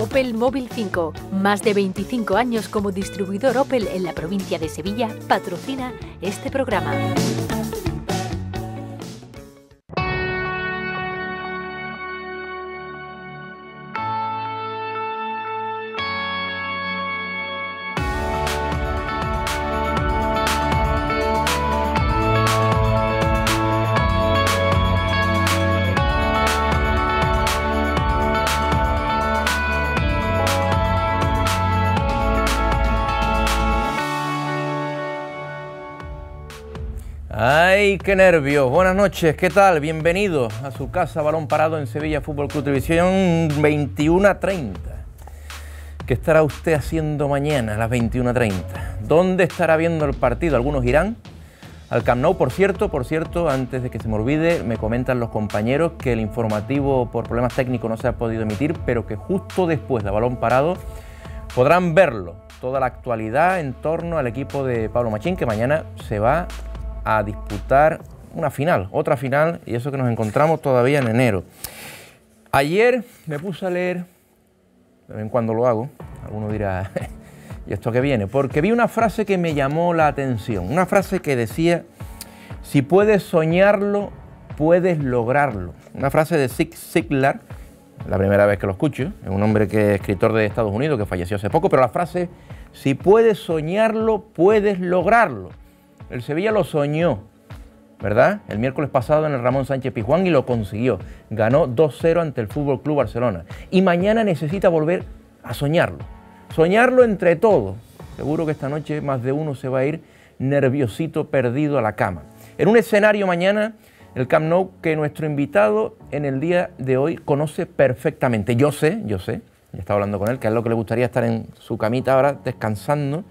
Opel Móvil 5, más de 25 años como distribuidor Opel en la provincia de Sevilla, patrocina este programa. qué nervios. Buenas noches, ¿qué tal? Bienvenidos a su casa Balón Parado en Sevilla Fútbol Club Televisión 21:30. ¿Qué estará usted haciendo mañana a las 21.30? ¿Dónde estará viendo el partido? Algunos irán al Camp Nou. Por cierto, por cierto, antes de que se me olvide, me comentan los compañeros que el informativo por problemas técnicos no se ha podido emitir, pero que justo después de Balón Parado podrán verlo. Toda la actualidad en torno al equipo de Pablo Machín, que mañana se va a disputar una final, otra final, y eso que nos encontramos todavía en enero. Ayer me puse a leer, de vez en cuando lo hago, alguno dirá, ¿y esto qué viene? Porque vi una frase que me llamó la atención, una frase que decía, si puedes soñarlo, puedes lograrlo. Una frase de Zig Ziglar, la primera vez que lo escucho, es un hombre que es escritor de Estados Unidos que falleció hace poco, pero la frase, si puedes soñarlo, puedes lograrlo. El Sevilla lo soñó, ¿verdad? El miércoles pasado en el Ramón Sánchez Pizjuán y lo consiguió. Ganó 2-0 ante el Fútbol Club Barcelona. Y mañana necesita volver a soñarlo. Soñarlo entre todos. Seguro que esta noche más de uno se va a ir nerviosito perdido a la cama. En un escenario mañana, el Camp Nou que nuestro invitado en el día de hoy conoce perfectamente. Yo sé, yo sé, ya estado hablando con él, que es lo que le gustaría estar en su camita ahora descansando,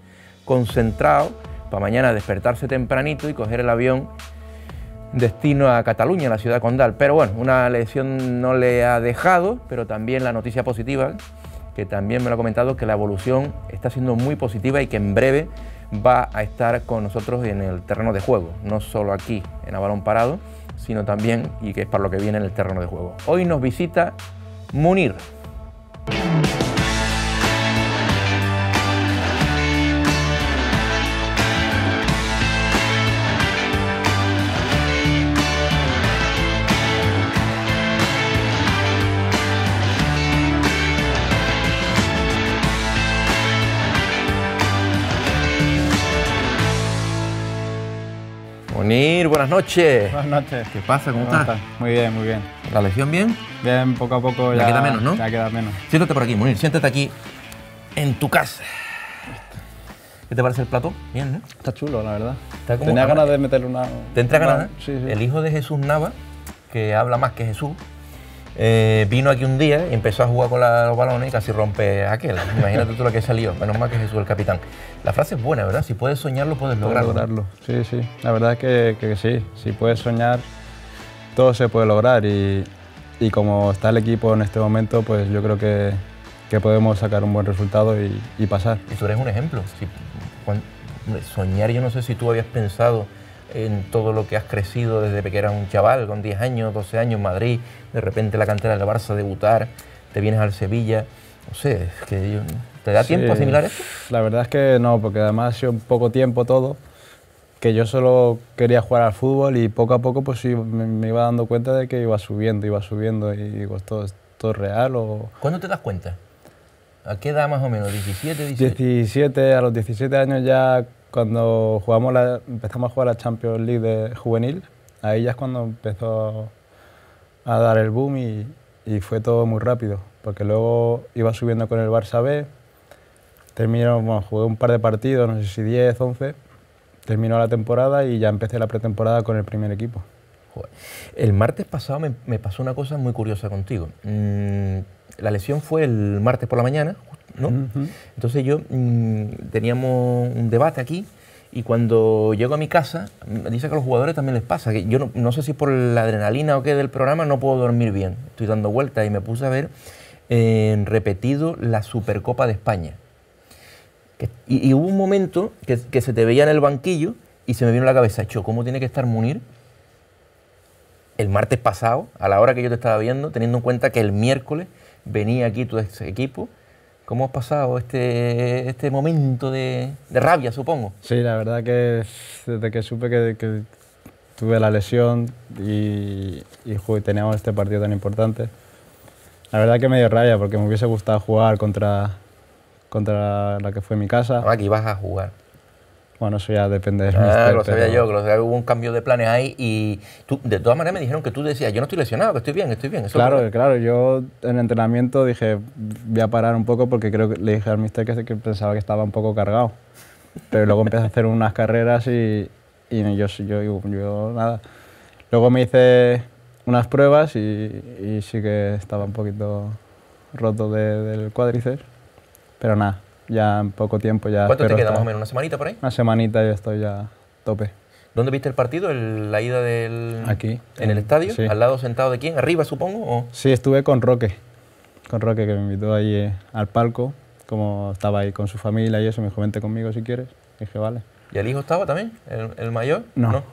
concentrado para mañana despertarse tempranito y coger el avión destino a Cataluña, la ciudad condal. Pero bueno, una lesión no le ha dejado, pero también la noticia positiva, que también me lo ha comentado, que la evolución está siendo muy positiva y que en breve va a estar con nosotros en el terreno de juego, no solo aquí en Avalón Parado, sino también, y que es para lo que viene en el terreno de juego. Hoy nos visita Munir. Mir, buenas noches. Buenas noches. ¿Qué pasa? ¿Cómo, estás? Muy bien, muy bien. ¿La lesión bien? Bien, poco a poco ya. Ya queda menos, ¿no? Ya queda menos. Siéntate por aquí, Munir, siéntate aquí en tu casa. ¿Qué te parece el plato? Bien, ¿no? Está chulo, la verdad. Tenía ganas de meterle una. ¿Te entra ganas? Eh? Sí, sí. El hijo de Jesús Nava, que habla más que Jesús, eh, vino aquí un día y empezó a jugar con la, los balones y casi rompe aquel. Imagínate tú lo que salió. Menos mal que Jesús el capitán. La frase es buena, ¿verdad? Si puedes soñarlo, puedes lograrlo. lograrlo. Sí, sí. La verdad es que, que, sí. Si puedes soñar, todo se puede lograr. Y, y como está el equipo en este momento, pues yo creo que, que podemos sacar un buen resultado y, pasar. Y tú eres un ejemplo. soñar, yo no sé si tú habías pensado en todo lo que has crecido desde que eras un chaval, con 10 años, 12 años en Madrid, de repente la cantera del Barça debutar, te vienes al Sevilla, no sé, es que ¿te da tiempo a asimilar esto? La verdad es que no, porque además ha sido un poco tiempo todo, que yo solo quería jugar al fútbol y poco a poco pues me iba dando cuenta de que iba subiendo, iba subiendo y digo, ¿esto, esto es real o...? ¿Cuándo te das cuenta? ¿A qué edad más o menos? ¿17, 18? 17, a los 17 años ya cuando jugamos la, empezamos a jugar la Champions League de juvenil, ahí ya es cuando empezó a dar el boom y, fue todo muy rápido, porque luego iba subiendo con el Barça B, terminó, jugué un par de partidos, no sé si 10, 11, terminó la temporada y ya empecé la pretemporada con el primer equipo. El martes pasado me, pasó una cosa muy curiosa contigo. Mm, la lesión fue el martes por la mañana, ¿no? Entonces yo mm, teníamos un debate aquí y cuando llego a mi casa, me dice que a los jugadores también les pasa, que yo no, sé si por la adrenalina o qué del programa no puedo dormir bien. Estoy dando vueltas y me puse a ver eh, repetido la Supercopa de España. y, hubo un momento que, se te veía en el banquillo y se me vino la cabeza, ¿cómo tiene que estar Munir el martes pasado, a la hora que yo te estaba viendo, teniendo en cuenta que el miércoles venía aquí tu equipo ¿Cómo has pasado este, este momento de, rabia, supongo? Sí, la verdad que desde que supe que, tuve la lesión y, teníamos este partido tan importante, la verdad que me dio rabia porque me hubiese gustado jugar contra, contra la que fue mi casa. Ahora que ibas a jugar. Bueno, eso ya depende del ah, lo sabía yo, hubo un cambio de planes ahí y tú, de todas maneras me dijeron que tú decías, yo no estoy lesionado, que estoy bien, estoy bien. claro, claro, yo en entrenamiento dije, voy a parar un poco porque creo que le dije al mister que, que pensaba que estaba un poco cargado. Pero luego empecé a hacer unas carreras y, y yo, yo, yo, nada. Luego me hice unas pruebas y, sí que estaba un poquito roto del cuádriceps, pero nada ya en poco tiempo ya. ¿Cuánto te queda más o menos? ¿Una semanita por ahí? Una semanita yo estoy ya tope. ¿Dónde viste el partido? ¿La ida del. Aquí. ¿En, el estadio? ¿Al lado sentado de quién? ¿Arriba, supongo? Sí, estuve con Roque. Con Roque, que me invitó ahí eh, al palco. Como estaba ahí con su familia y eso, me dijo, vente conmigo si quieres. dije, vale. ¿Y el hijo estaba también? ¿El, mayor? No, no,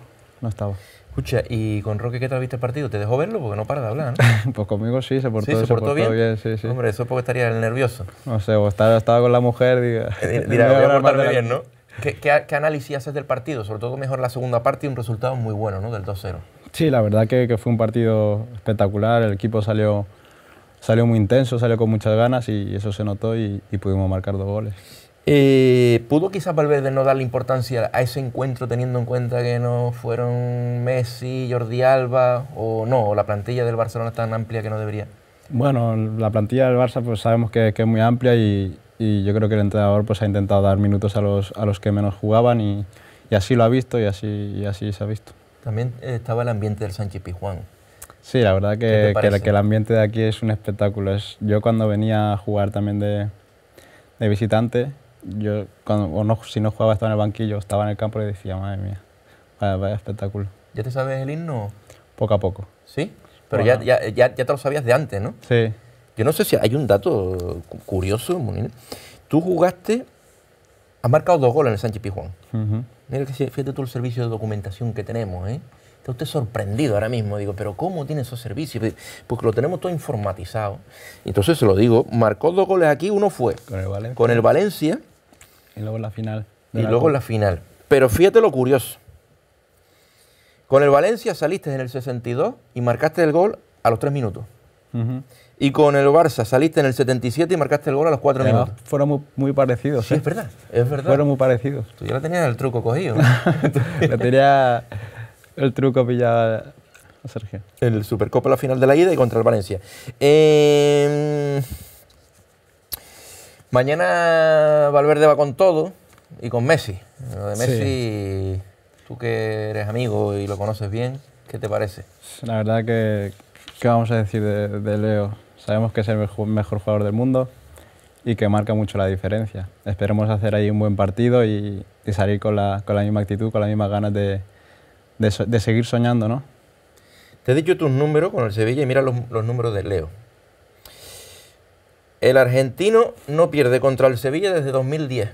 no, estaba. Escucha, ¿y con Roque qué tal viste el partido? ¿Te dejó verlo? Porque no para de hablar, ¿no? pues conmigo sí, se portó, bien. sí, sí. Hombre, eso es porque estaría nervioso. No sé, estaba, estaba con la mujer, diga. Mira, eh, voy a portarme bien, ¿no? ¿Qué, ¿Qué, análisis haces del partido? Sobre todo mejor la segunda parte y un resultado muy bueno, ¿no? Del 2-0. Sí, la verdad que, fue un partido espectacular. El equipo salió, salió muy intenso, salió con muchas ganas y eso se notó y, y pudimos marcar dos goles. Eh, ¿Pudo quizás Valverde no darle importancia a ese encuentro teniendo en cuenta que no fueron Messi, Jordi Alba o no? O la plantilla del Barcelona es tan amplia que no debería? Bueno, la plantilla del Barça pues sabemos que, es muy amplia y, yo creo que el entrenador pues ha intentado dar minutos a los, a los que menos jugaban y, así lo ha visto y así, así se ha visto. También eh, estaba el ambiente del Sánchez Pizjuán. Sí, la verdad que, que, el ambiente de aquí es un espectáculo. Es, yo cuando venía a jugar también de, de visitante yo cuando, no, si no jugaba estaba en el banquillo, estaba en el campo y decía, madre mía, vaya, espectáculo. ¿Ya te sabes el himno? Poco a poco. ¿Sí? Pero ya, ya, ya, ya, te lo sabías de antes, ¿no? Sí. Yo no sé si hay un dato curioso, Tú jugaste, has marcado dos goles en el Sánchez Pijuán. Mira que fíjate tú el servicio de documentación que tenemos, ¿eh? Está usted sorprendido ahora mismo. Digo, ¿pero cómo tiene esos servicios? Porque lo tenemos todo informatizado. Entonces se lo digo, marcó dos goles aquí, uno fue con el Valencia, con el Valencia y luego la final. Y luego la final. Pero fíjate lo curioso. Con el Valencia saliste en el 62 y marcaste el gol a los 3 minutos. Y con el Barça saliste en el 77 y marcaste el gol a los 4 minutos. Fueron muy, parecidos. Sí, ¿eh? es verdad, Fueron muy parecidos. Tú ya la tenías el truco cogido. La tenía el truco pillado a Sergio. El Supercopa, la final de la ida y contra el Valencia. Eh... Mañana Valverde va con todo y con Messi. Lo de Messi, tú que eres amigo y lo conoces bien, ¿qué te parece? La verdad que, ¿qué vamos a decir de, Leo? Sabemos que es el mejor, jugador del mundo y que marca mucho la diferencia. Esperemos hacer ahí un buen partido y, salir con la, misma actitud, con las mismas ganas de, seguir soñando, ¿no? Te he dicho tus números con el Sevilla y mira los números de Leo. El argentino no pierde contra el Sevilla desde 2010.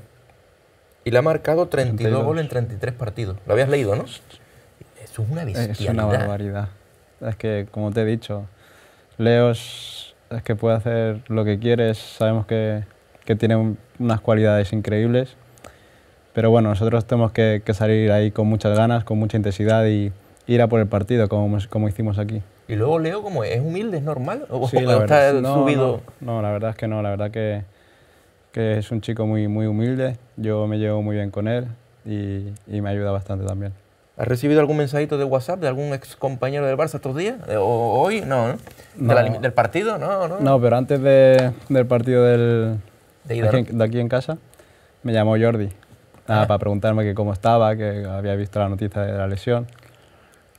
Y le ha marcado 32, goles en 33 partidos. Lo habías leído, ¿no? es una bestialidad. Es una barbaridad. Es que, como te he dicho, Leos es que puede hacer lo que quiere. Sabemos que, tiene unas cualidades increíbles. Pero bueno, nosotros tenemos que, que, salir ahí con muchas ganas, con mucha intensidad y ir a por el partido, como, como hicimos aquí. Y luego Leo, como es humilde, es normal. ¿O, sí, está subido? No, la verdad es que no, la verdad que, que es un chico muy, muy humilde. Yo me llevo muy bien con él y, y me ayuda bastante también. ¿Has recibido algún mensajito de WhatsApp de algún ex compañero del Barça estos días? Eh, ¿O hoy? No, ¿no? no. ¿Del partido? No, no. No, pero antes del partido del, de, aquí, en casa, me llamó Jordi ah. para preguntarme que cómo estaba, que había visto la noticia de la lesión.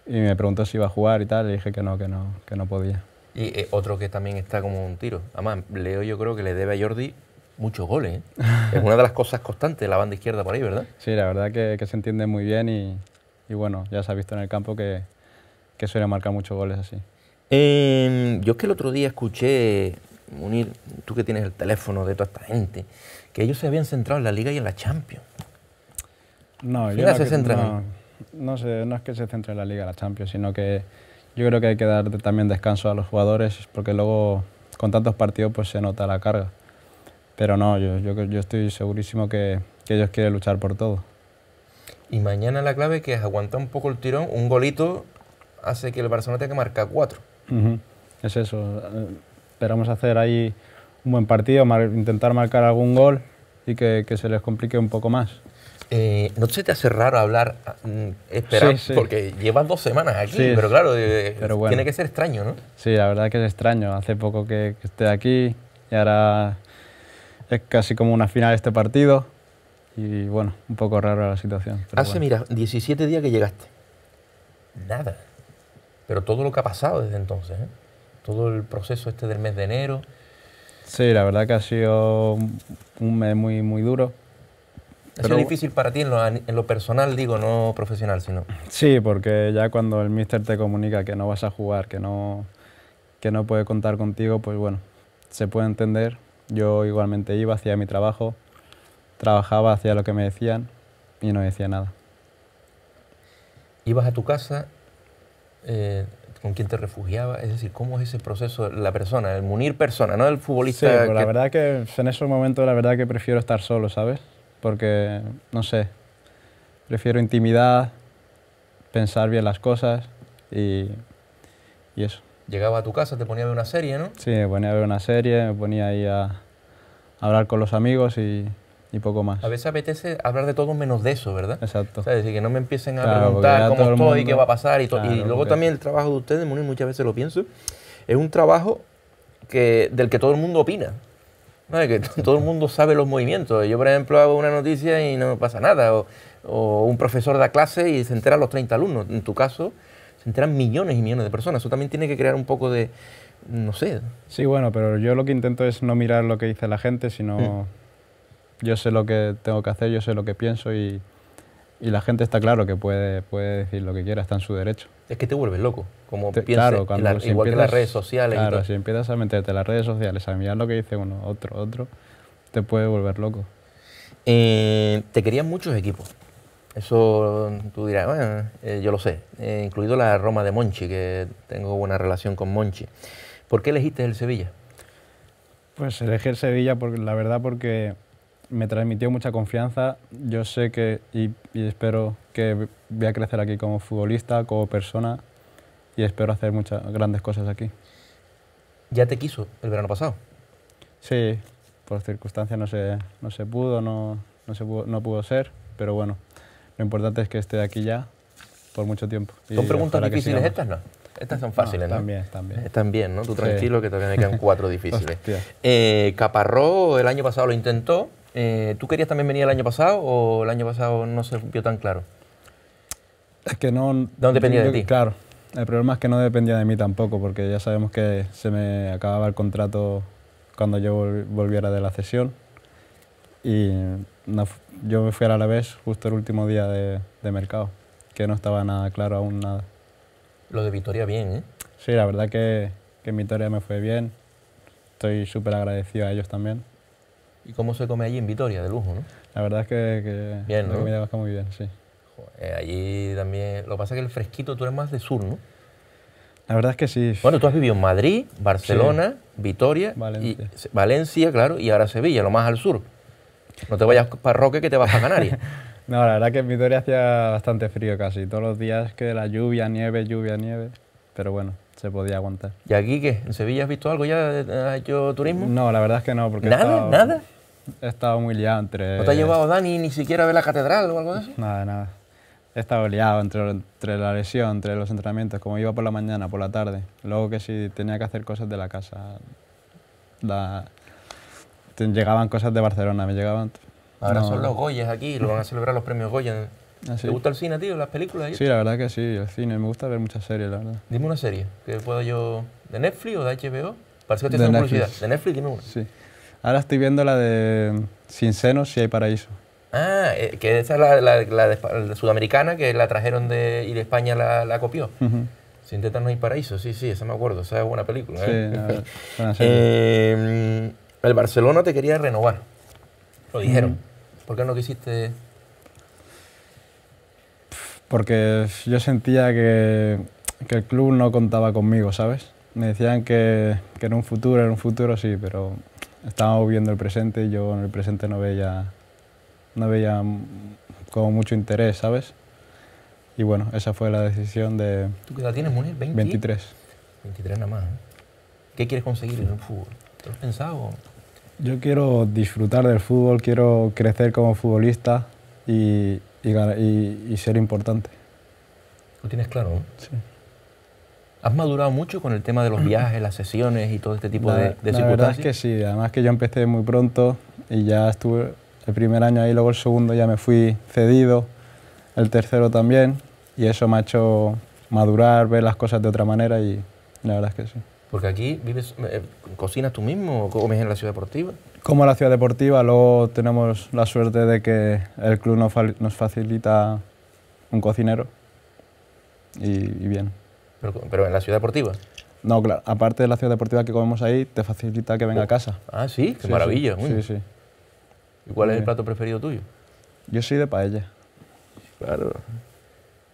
Y me preguntó si iba a jugar y tal, y dije que no, que no, que no podía. Y eh, otro que también está como un tiro. Además, Leo yo creo que le debe a Jordi muchos goles. ¿eh? es una de las cosas constantes la banda izquierda por ahí, ¿verdad? Sí, la verdad que, se entiende muy bien y, bueno, ya se ha visto en el campo que, suele marcar muchos goles así. Em, yo es que el otro día escuché, unir tú que tienes el teléfono de toda esta gente, que ellos se habían centrado en la Liga y en la Champions. No, yo se no no sé, no es que se centre en la Liga, la Champions, sino que yo creo que hay que dar también descanso a los jugadores, porque luego con tantos partidos pues se nota la carga. Pero no, yo, estoy segurísimo que, ellos quieren luchar por todo. Y mañana la clave que es aguantar un poco el tirón, un golito hace que el Barcelona tenga que marcar cuatro. Es eso, esperamos hacer ahí un buen partido, intentar marcar algún gol y que se les complique un poco más. Eh, ¿no se te hace raro hablar, mm, esperar? Porque llevas dos semanas aquí, pero claro, tiene que ser extraño, ¿no? Sí, la verdad que es extraño. Hace poco que, esté aquí y ahora es casi como una final De este partido. Y bueno, un poco raro la situación. Hace, mira, 17 días que llegaste. Nada. Pero todo lo que ha pasado desde entonces, ¿eh? todo el proceso este del mes de enero. Sí, la verdad que ha sido un mes muy, muy duro es difícil para ti en lo, personal, digo, no profesional, sino... Sí, porque ya cuando el míster te comunica que no vas a jugar, que no, que no puede contar contigo, pues bueno, se puede entender. Yo igualmente iba, hacia mi trabajo, trabajaba, hacia lo que me decían y no decía nada. Ibas a tu casa, eh, con quien te refugiaba, es decir, cómo es ese proceso, la persona, el munir persona, no el futbolista. Sí, pero la verdad que en esos momentos la verdad que prefiero estar solo, ¿sabes? porque, no sé, prefiero intimidad, pensar bien las cosas y, y eso. Llegaba a tu casa, te ponía a ver una serie, ¿no? Sí, me ponía a ver una serie, me ponía ahí a, hablar con los amigos y, y poco más. A veces apetece hablar de todo menos de eso, ¿verdad? Exacto. O sea, decir, que no me empiecen a preguntar cómo estoy qué va a pasar y, y luego también el trabajo de ustedes, muchas veces lo pienso, es un trabajo que, del que todo el mundo opina. No, que todo el mundo sabe los movimientos. Yo, por ejemplo, hago una noticia y no pasa nada. O, un profesor da clase y se enteran los 30 alumnos. En tu caso, se enteran millones y millones de personas. Eso también tiene que crear un poco de, no sé. Sí, bueno, pero yo lo que intento es no mirar lo que dice la gente, sino mm. yo sé lo que tengo que hacer, yo sé lo que pienso y y la gente está claro que puede, puede decir lo que quiera, está en su derecho. Es que te vuelves loco, como igual que las redes sociales. Claro, si empiezas a meterte en las redes sociales, a mirar lo que dice uno, otro, otro, te puede volver loco. Eh, te querían muchos equipos. Eso tú dirás, bueno, eh, yo lo sé, eh, incluido la Roma de Monchi, que tengo buena relación con Monchi. ¿Por qué elegiste el Sevilla? Pues elegí el Sevilla, porque, la verdad, porque me transmitió mucha confianza. Yo sé que y, espero que voy a crecer aquí como futbolista, como persona y espero hacer muchas grandes cosas aquí. ¿Ya te quiso el verano pasado? Sí, por circunstancias no se, no se pudo, no, no, pudo, ser, pero bueno, lo importante es que esté aquí ya por mucho tiempo. ¿Son preguntas difíciles estas, no? Estas son fáciles, También, también. Están bien, ¿no? Tú tranquilo que todavía me quedan cuatro difíciles. eh, Caparró el año pasado lo intentó, eh, ¿Tú querías también venir el año pasado o el año pasado no se vio tan claro? Es que no... dependía de ti. Claro. El problema es que no dependía de mí tampoco, porque ya sabemos que se me acababa el contrato cuando yo volviera de la cesión. Y yo me fui a la vez justo el último día de, mercado, que no estaba nada claro aún nada. Lo de Vitoria bien, ¿eh? Sí, la verdad que, que en Vitoria me fue bien. Estoy súper agradecido a ellos también. ¿Y cómo se come allí en Vitoria, de lujo, no? La verdad es que, bien, la comida vasca muy bien, sí. allí también... Lo que pasa es que el fresquito, tú eres más de sur, ¿no? La verdad es que sí. Bueno, tú has vivido en Madrid, Barcelona, Vitoria, Valencia. Valencia, claro, y ahora Sevilla, lo más al sur. No te vayas para Roque que te vas a Canarias. no, la verdad es que en Vitoria hacía bastante frío casi. Todos los días que la lluvia, nieve, lluvia, nieve. Pero bueno, se podía aguantar. ¿Y aquí qué? ¿En Sevilla has visto algo ya? ¿Has hecho turismo? No, la verdad es que no. Porque ¿Nada? ¿Nada? He estado muy liado entre... ¿No te ha llevado Dani ni siquiera a ver la catedral o algo de eso? Nada, nada. He estado liado entre, entre la lesión, entre los entrenamientos, como iba por la mañana, por la tarde. Luego que si sí, tenía que hacer cosas de la casa. Llegaban cosas de Barcelona, me llegaban... Ahora son los Goyes aquí, lo van a celebrar los premios Goyes ah, ¿Te gusta el cine, tío? ¿Las películas? Sí, la verdad que sí, el cine. Me gusta ver muchas series, la verdad. Dime una serie que puedo yo... ¿De Netflix o de HBO? Parece que te de Netflix. ¿De Netflix? Sí. Ahora estoy viendo la de Sin senos si hay paraíso. Ah, eh, que esa es la, sudamericana que la trajeron de, y de España la, copió. Sin tetas no hay paraíso, sí, sí, esa me acuerdo, esa es ¿eh? buena película. Sí, eh, el Barcelona te quería renovar, lo dijeron. ¿Por qué no quisiste...? Porque yo sentía que, el club no contaba conmigo, ¿sabes? Me decían que, que en un futuro, en un futuro sí, pero estábamos viendo el presente y yo en el presente no veía, no veía como mucho interés, ¿sabes? Y bueno, esa fue la decisión de... ¿Tú qué edad tienes, Munir? 23. 23 nada más. ¿eh? ¿Qué quieres conseguir en el fútbol? ¿Te lo has pensado? Yo quiero disfrutar del fútbol, quiero crecer como futbolista y, y, ser importante. ¿Lo tienes claro? Sí. ¿Has madurado mucho con el tema de los mm. viajes, las sesiones y todo este tipo de, de la circunstancias? La verdad es que sí, además que yo empecé muy pronto y ya estuve el primer año ahí, luego el segundo ya me fui cedido, el tercero también, y eso me ha hecho madurar, ver las cosas de otra manera y la verdad es que sí. Porque aquí vives, eh, cocinas tú mismo o comes en la ciudad deportiva. Como en la ciudad deportiva, luego tenemos la suerte de que el club nos, nos facilita un cocinero y bien. Pero, en la ciudad deportiva. No, claro. Aparte de la ciudad deportiva que comemos ahí, te facilita que venga a uh, casa. Ah, sí, qué maravilla. Sí, sí, ¿Y cuál es el plato preferido tuyo? Yo soy de paella. Claro.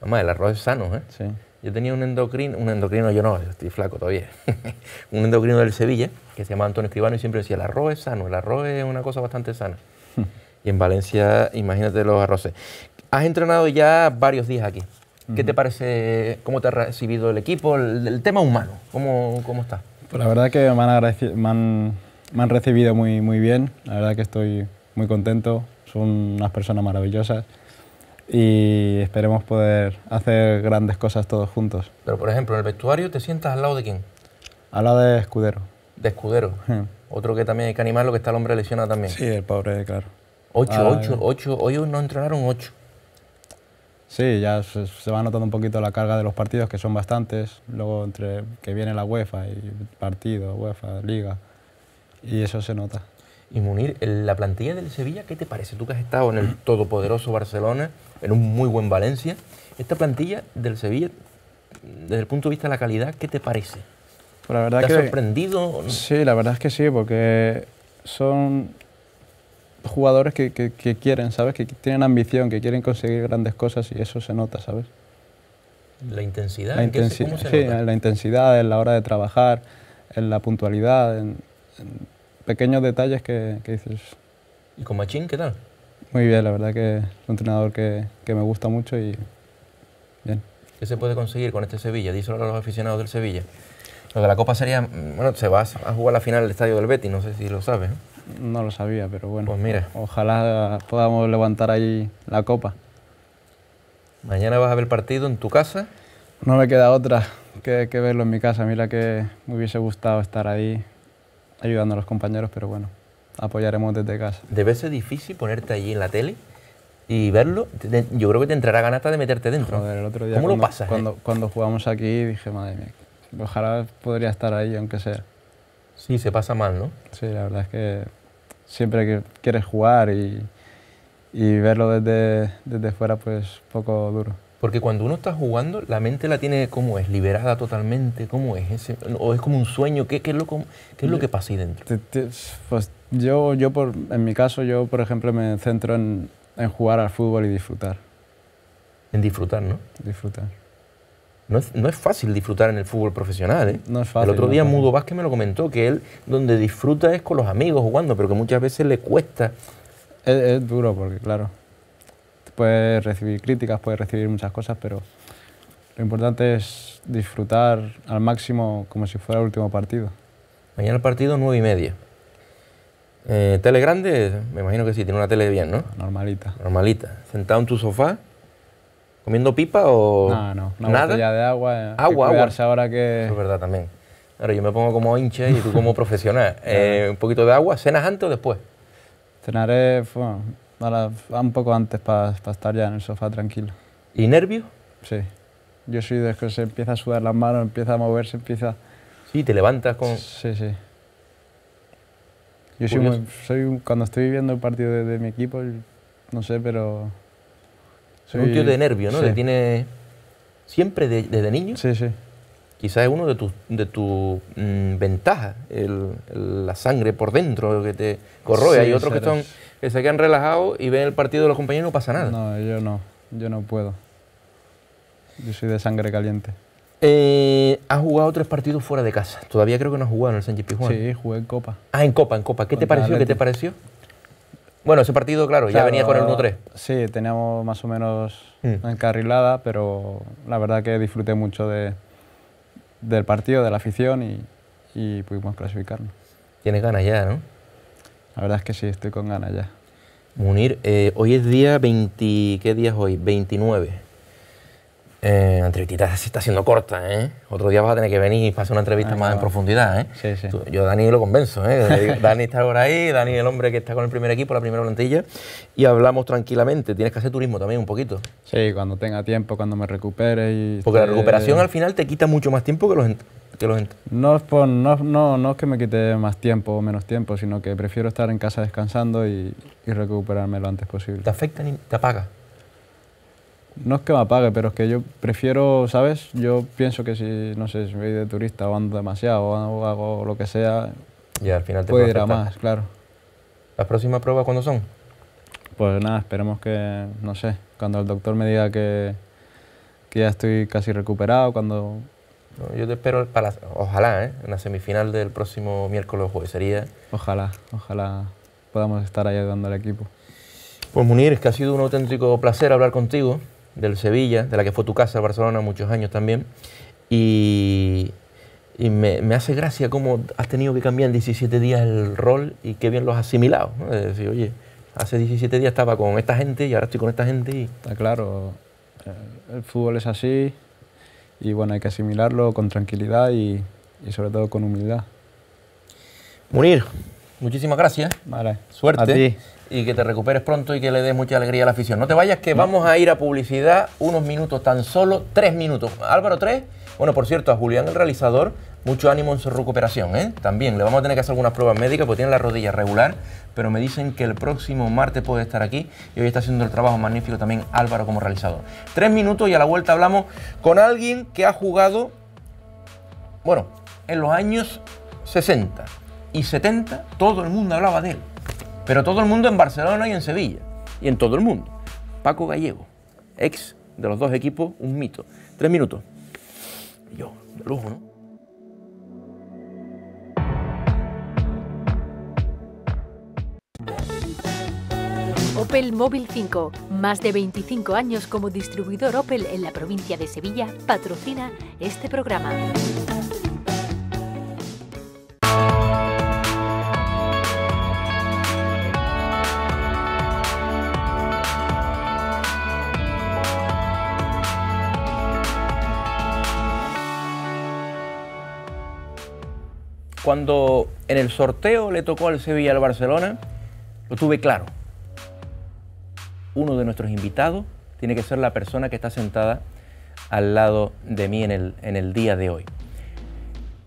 mamá el arroz es sano, ¿eh? Sí. Yo tenía un endocrino, un endocrino, yo no, estoy flaco todavía, un endocrino del Sevilla, que se llama Antonio Escribano, y siempre decía, el arroz es sano, el arroz es una cosa bastante sana. Hmm. y en Valencia, imagínate los arroces. Has entrenado ya varios días aquí. ¿Qué te parece, cómo te ha recibido el equipo, el, tema humano? ¿Cómo, cómo está? Pues la verdad que me han, recibido muy, muy bien, la verdad que estoy muy contento, son unas personas maravillosas y esperemos poder hacer grandes cosas todos juntos. Pero por ejemplo, en el vestuario te sientas al lado de quién? Al lado de Escudero. De Escudero. Otro que también hay que lo que está el hombre lesionado también. Sí, el pobre, claro. Ocho, ah, ocho, eh. ocho. Hoy no entrenaron ocho. Sí, ya se, va notando un poquito la carga de los partidos, que son bastantes, luego entre que viene la UEFA y partido, UEFA, liga, y eso se nota. Y Munir, la plantilla del Sevilla, ¿qué te parece? Tú que has estado en el todopoderoso Barcelona, en un muy buen Valencia, esta plantilla del Sevilla, desde el punto de vista de la calidad, ¿qué te parece? Pues la verdad ¿Te ha sorprendido? Sí, la verdad es que sí, porque son jugadores que, quieren, ¿sabes? Que tienen ambición, que quieren conseguir grandes cosas y eso se nota, ¿sabes? La intensidad. La sí, la intensidad, en la hora de trabajar, en la puntualidad, en, pequeños detalles que, dices. ¿Y con Machín qué tal? Muy bien, la verdad que es un entrenador que, me gusta mucho y bien. ¿Qué se puede conseguir con este Sevilla? Díselo a los aficionados del Sevilla. Lo de la Copa sería, mm, bueno, se va a jugar la final del Estadio del Betis, no sé si lo sabes. No lo sabía, pero bueno. Pues ojalá podamos levantar ahí la copa. Mañana vas a ver partido en tu casa. No me queda otra que, verlo en mi casa. Mira que me hubiese gustado estar ahí ayudando a los compañeros, pero bueno, apoyaremos desde casa. Debe ser difícil ponerte allí en la tele y verlo. Yo creo que te entrará ganas de meterte dentro. otro día ¿Cómo cuando, lo eh? cuando jugamos aquí dije, madre mía, ojalá podría estar ahí, aunque sea. Sí, se pasa mal, ¿no? Sí, la verdad es que siempre que quieres jugar y, verlo desde, desde fuera, pues poco duro. Porque cuando uno está jugando, la mente la tiene, como es? ¿Liberada totalmente? ¿Cómo es? Ese? ¿O es como un sueño? ¿Qué, es, lo, qué es lo que pasa ahí dentro? Pues, yo, yo por, en mi caso, yo por ejemplo me centro en, en jugar al fútbol y disfrutar. En disfrutar, ¿no? Disfrutar no es, fácil disfrutar en el fútbol profesional. ¿eh? El otro día Mudo Vázquez me lo comentó, que él donde disfruta es con los amigos jugando, pero que muchas veces le cuesta. Es, duro porque, claro, puedes recibir críticas, puedes recibir muchas cosas, pero lo importante es disfrutar al máximo como si fuera el último partido. Mañana el partido nueve y media. Eh, ¿Tele grande? Me imagino que sí, tiene una tele bien, ¿no? Normalita. Normalita. Sentado en tu sofá, ¿Comiendo pipa o.? No, no, una nada? botella de agua. Eh, agua, ahora que. es verdad también. Ahora yo me pongo como hincha y tú como profesional. Eh, un poquito de agua, ¿cenas antes o después? Cenaré un poco antes para estar ya en el sofá tranquilo. ¿Y nervio Sí. Yo soy de que se empieza a sudar las manos, empieza a moverse, empieza. Sí, te levantas con. Sí, sí. Yo soy, muy, cuando estoy viendo el partido de mi equipo, no sé, pero un tío de nervio, ¿no? Que tiene siempre de, desde niño. Sí, sí. Quizás es uno de tus de tu, ventaja, mm, ventajas, la sangre por dentro que te corroe. Hay otros que, son, que se quedan relajados y ven el partido de los compañeros y no pasa nada. No, yo no. Yo no puedo. Yo soy de sangre caliente. Eh, has jugado tres partidos fuera de casa. Todavía creo que no has jugado en el Sánchez Pijuan. Sí, jugué en Copa. Ah, en Copa, en Copa. ¿Qué te pareció? ¿Qué te pareció? Bueno, ese partido, claro, ya venía con el 1-3. Sí, teníamos más o menos mm. encarrilada, pero la verdad que disfruté mucho de, del partido, de la afición y, pudimos clasificarnos. Tienes ganas ya, ¿no? La verdad es que sí, estoy con ganas ya. Munir, eh, hoy es día 20, ¿qué día es hoy? 29 la eh, entrevista se está haciendo corta, ¿eh? Otro día vas a tener que venir y pasar una entrevista ah, más en profundidad, ¿eh? yo Dani lo convenzo, ¿eh? Dani está ahora ahí, Dani el hombre que está con el primer equipo, la primera plantilla, y hablamos tranquilamente. Tienes que hacer turismo también un poquito. Sí, cuando tenga tiempo, cuando me recupere y... Porque la recuperación al final te quita mucho más tiempo que los... Que los no, es no, no, no, que me quite más tiempo o menos tiempo, sino que prefiero estar en casa descansando y, y recuperarme lo antes posible. ¿Te afecta, ni, te apaga? no es que me apague, pero es que yo prefiero, ¿sabes? Yo pienso que si, no sé, si voy de turista o ando demasiado o hago lo que sea, y al final te puede ir a más, claro. ¿Las próximas pruebas cuándo son? Pues nada, esperemos que, no sé, cuando el doctor me diga que, que ya estoy casi recuperado, cuando... yo te espero para ojalá, ¿eh? en la semifinal del próximo miércoles o jueves sería. Ojalá, ojalá podamos estar ahí ayudando al equipo. Pues Munir, es que ha sido un auténtico placer hablar contigo del Sevilla, de la que fue tu casa, Barcelona, muchos años también. Y, y me, me, hace gracia cómo has tenido que cambiar en 17 días el rol y qué bien lo has asimilado. es decir, oye, hace 17 días estaba con esta gente y ahora estoy con esta gente. Está claro, eh, el fútbol es así y bueno, hay que asimilarlo con tranquilidad y, y sobre todo con humildad. Munir, muchísimas gracias. Vale. Suerte y que te recuperes pronto y que le des mucha alegría a la afición. No te vayas, que vamos a ir a publicidad unos minutos, tan solo tres minutos. Álvaro, tres. Bueno, por cierto, a Julián, el realizador, mucho ánimo en su recuperación, ¿eh? También le vamos a tener que hacer algunas pruebas médicas porque tiene la rodilla regular, pero me dicen que el próximo martes puede estar aquí y hoy está haciendo el trabajo magnífico también Álvaro como realizador. Tres minutos y a la vuelta hablamos con alguien que ha jugado, bueno, en los años 60 y 70 todo el mundo hablaba de él. Pero todo el mundo en Barcelona y en Sevilla. Y en todo el mundo. Paco Gallego, ex de los dos equipos, un mito. Tres minutos. yo, de lujo, ¿no? Opel Móvil 5, más de 25 años como distribuidor Opel en la provincia de Sevilla, patrocina este programa. Cuando en el sorteo le tocó al Sevilla al Barcelona, lo tuve claro. Uno de nuestros invitados tiene que ser la persona que está sentada al lado de mí en el, en el día de hoy.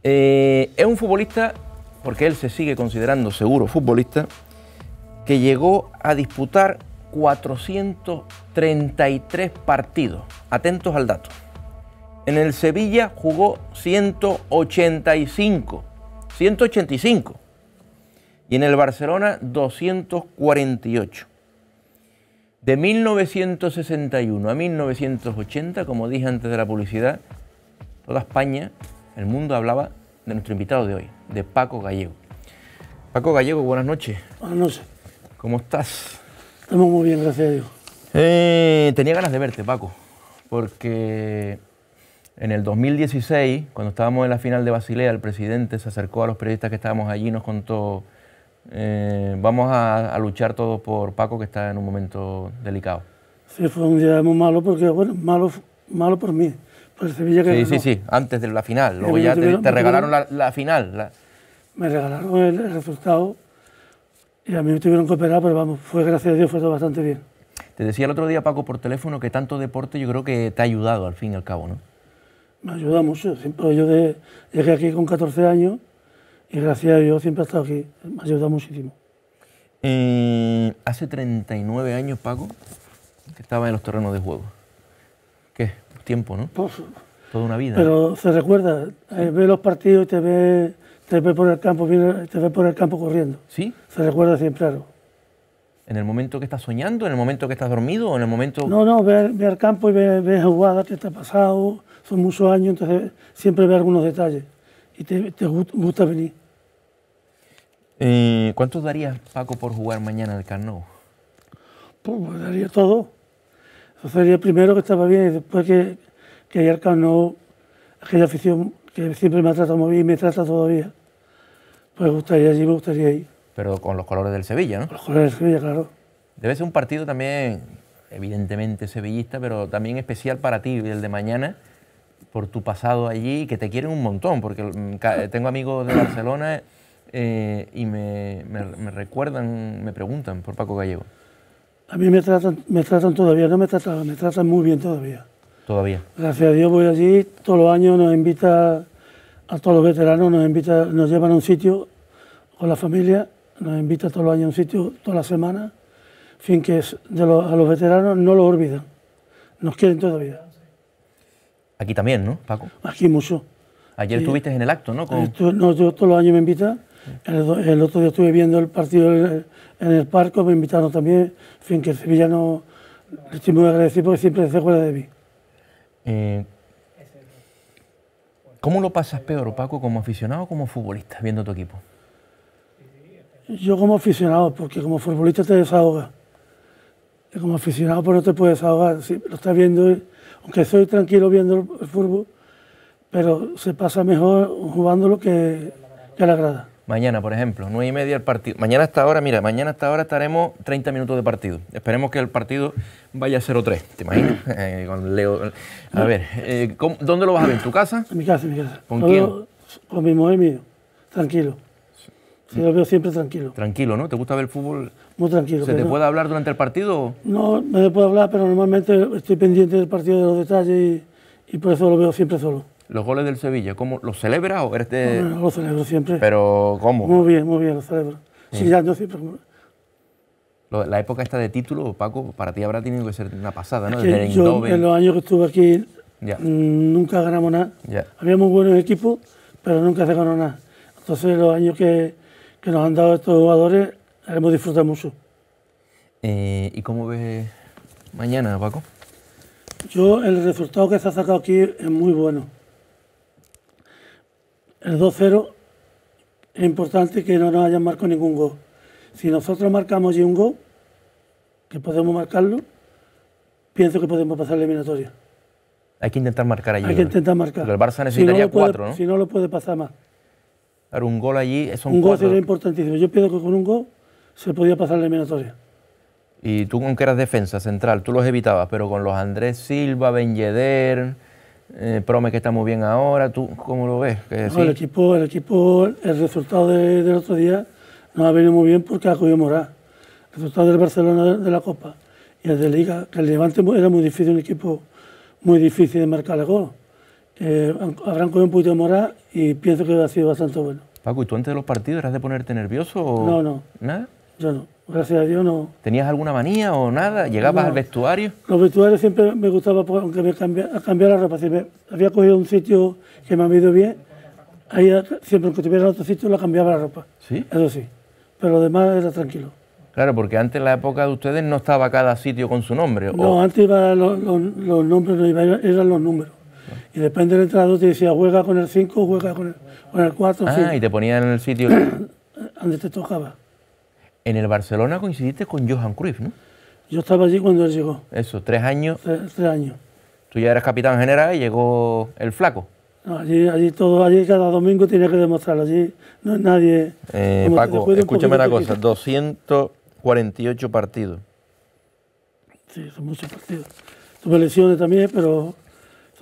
Eh, es un futbolista, porque él se sigue considerando seguro futbolista, que llegó a disputar 433 partidos. Atentos al dato. En el Sevilla jugó 185. 185. Y en el Barcelona, 248. De 1961 a 1980, como dije antes de la publicidad, toda España, el mundo hablaba de nuestro invitado de hoy, de Paco Gallego. Paco Gallego, buenas noches. Buenas noches. ¿Cómo estás? Estamos muy bien, gracias a Dios. Eh, tenía ganas de verte, Paco, porque en el 2016, cuando estábamos en la final de Basilea, el presidente se acercó a los periodistas que estábamos allí y nos contó, eh, vamos a, luchar todos por Paco, que está en un momento delicado. Sí, fue un día muy malo, porque, bueno, malo, malo por mí. Sevilla Sí, sí, sí, antes de la final. Luego ya te, regalaron la, final. Me regalaron el, resultado y a mí me tuvieron que operar, pero vamos, fue gracias a Dios, fue bastante bien. Te decía el otro día, Paco, por teléfono, que tanto deporte yo creo que te ha ayudado al fin y al cabo, ¿no? me ayuda mucho. Siempre, yo de, llegué aquí con 14 años y gracias a Dios siempre he estado aquí. Me ha ayudado muchísimo. Eh, hace 39 años, Paco, que estaba en los terrenos de juego. ¿Qué? Tiempo, ¿no? Pues, Toda una vida. Pero se recuerda, eh, ve los partidos y te ve, te ve por el campo, te ve por el campo corriendo. ¿Sí? Se recuerda siempre, claro. ¿En el momento que estás soñando, en el momento que estás dormido o en el momento...? No, no, ve, el campo y ve, ve jugadas que te ha pasado, son muchos años, entonces siempre ve algunos detalles y te, gusta venir. ¿Y cuánto darías, Paco, por jugar mañana el Carnot? Pues, pues daría todo. Eso sería primero que estaba bien y después que, que el Carnot, aquella afición que siempre me ha tratado muy bien y me trata todavía. Pues me gustaría allí, me gustaría ir. Pero con los colores del Sevilla, ¿no? Con los colores del Sevilla, claro. Debe ser un partido también, evidentemente sevillista, pero también especial para ti, el de mañana por tu pasado allí, que te quieren un montón, porque mm, eh, tengo amigos de Barcelona eh, y me, recuerdan, me preguntan por Paco Gallego. A mí me tratan, me tratan todavía, no me tratan, me tratan muy bien todavía. Todavía. Gracias a Dios voy allí, todos los años nos invita, a todos los veteranos nos invita, nos llevan a un sitio con la familia, nos invita todos los años a un sitio, todas las semanas, fin que a los veteranos no lo olvidan, nos quieren todavía. Aquí también, ¿no, Paco? Aquí mucho. Ayer estuviste en el acto, ¿no? no, yo todos los años me invitan. El, otro día estuve viendo el partido en el parque, me invitaron también. En fin, que el sevillano estoy muy agradecido porque siempre se acuerda de mí. Eh, ¿Cómo lo pasas peor, Paco, como aficionado o como futbolista, viendo tu equipo? Yo como aficionado, porque como futbolista te desahoga. como aficionado, pero no te puedes desahogar. lo estás viendo, aunque soy tranquilo viendo el fútbol, pero se pasa mejor jugándolo que, que a la grada. Mañana, por ejemplo, nueve y media el partido. Mañana hasta ahora, mira, mañana hasta ahora estaremos 30 minutos de partido. Esperemos que el partido vaya a 0-3, ¿te imaginas? Eh, con Leo. A ver, eh, ¿dónde lo vas a ver? ¿En tu casa? En mi casa, en mi casa. ¿Con quién? Con mi mujer mío, tranquilo. Sí, lo veo siempre tranquilo. Tranquilo, ¿no? ¿Te gusta ver el fútbol? Muy tranquilo. ¿Se te puede hablar durante el partido? No, me puedo hablar, pero normalmente estoy pendiente del partido, de los detalles y, por eso lo veo siempre solo. ¿Los goles del Sevilla, cómo los celebra o eres de...? No, los celebro siempre. ¿Pero cómo? Muy bien, muy bien, los celebro. Sí, ya siempre... La época esta de título, Paco, para ti habrá tenido que ser una pasada, ¿no? yo, en los años que estuve aquí mm, nunca ganamos nada. Había muy buenos equipos, pero nunca se ganó nada. Entonces los años que que nos han dado estos jugadores hemos disfrutado mucho. Eh, ¿Y cómo ves mañana, Paco? Yo, el resultado que se ha sacado aquí es muy bueno. El 2-0 es importante que no nos hayan marcado ningún gol. Si nosotros marcamos allí un gol, que podemos marcarlo, pienso que podemos pasar la eliminatoria. Hay que intentar marcar allí. Hay que intentar marcar. el Barça necesitaría cuatro, ¿no? Si no lo puede pasar más un gol allí es eh, un Un gol sería importantísimo. Yo pienso que con un gol se podía pasar la eliminatoria. Y tú, aunque eras defensa central, tú los evitabas, pero con los Andrés Silva, Ben eh, Prome, que está muy bien ahora, ¿tú cómo lo ves? el, equipo, el equipo, el resultado del otro día no ha venido muy bien porque ha cogido Morá El resultado del Barcelona de, la Copa y el de Liga, que el Levante era muy difícil, un equipo muy difícil de marcar el gol eh, habrán cogido un poquito de moral y pienso que ha sido bastante bueno. Paco, ¿y tú antes de los partidos eras de ponerte nervioso? O... No, no. ¿Nada? Yo no. Gracias a Dios no. ¿Tenías alguna manía o nada? ¿Llegabas al vestuario? Los vestuarios siempre me gustaba, pues, aunque me cambiara, la ropa. Si había cogido un sitio que me ha ido bien, ahí siempre que tuviera otro sitio la cambiaba la ropa. ¿Sí? Eso sí. Pero lo demás era tranquilo. Claro, porque antes en la época de ustedes no estaba cada sitio con su nombre. No, antes los, nombres, eran los números. Y depende del entrenador te decía, juega con el 5, juega con el, 4. Ah, y te ponían en el sitio. donde te tocaba. En el Barcelona coincidiste con Johan Cruyff, ¿no? Yo estaba allí cuando él llegó. Eso, tres años. Tres, años. Tú ya eras capitán general y llegó el flaco. No, allí, allí, todo, allí cada domingo tenía que demostrar, Allí no es nadie. Eh, Paco, escúchame una cosa: 248 partidos. Sí, son muchos partidos. Tuve lesiones también, pero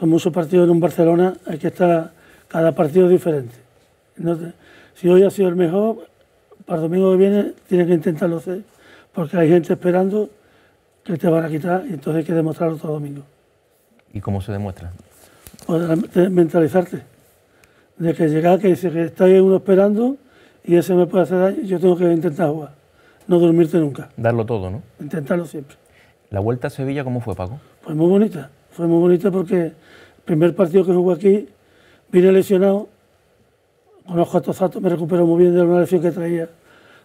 ...con muchos partidos en un Barcelona, hay que estar cada partido diferente. si hoy ha sido el mejor, para el domingo que viene tienes que intentarlo hacer, porque hay gente esperando que te van a quitar y entonces hay que demostrarlo todo domingo. ¿Y cómo se demuestra? Pues mentalizarte, de que llega... que dice que está ahí uno esperando y ese me puede hacer daño, yo tengo que intentar jugar, no dormirte nunca. Darlo todo, ¿no? Intentarlo siempre. ¿La vuelta a Sevilla cómo fue, Paco? Pues muy bonita. Fue muy bonito porque el primer partido que jugué aquí vine lesionado. con los a Tozato, me recupero muy bien de una lesión que traía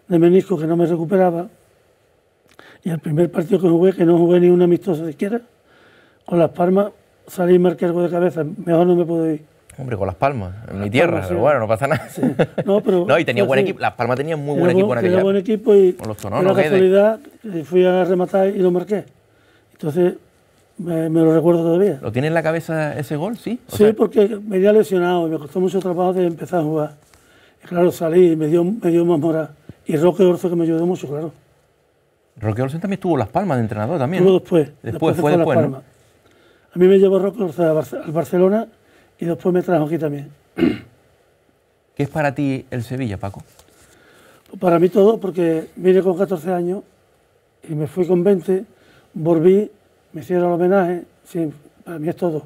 de menisco que no me recuperaba. Y el primer partido que jugué, que no jugué ni un amistoso siquiera, con Las Palmas salí y marqué algo de cabeza. Mejor no me puedo ir. Hombre, con Las Palmas, en mi tierra, pero bueno, no pasa nada. No, pero, no, y tenía buen equipo, Las Palmas tenían muy buen equipo en buen equipo y con la casualidad fui a rematar y lo marqué. Entonces, me, lo recuerdo todavía. ¿Lo tiene en la cabeza ese gol, sí? sí, porque me había lesionado, ...y me costó mucho trabajo de empezar a jugar. Y claro, salí y me dio, me dio más moral. Y Roque Orzo, que me ayudó mucho, claro. Roque Orzo también tuvo Las Palmas de entrenador también. Tuvo después. Después, fue después, A mí me llevó Roque Orzo al Barcelona y después me trajo aquí también. ¿Qué es para ti el Sevilla, Paco? Pues para mí todo, porque vine con 14 años y me fui con 20, volví me hicieron el homenaje, sí, para mí es todo.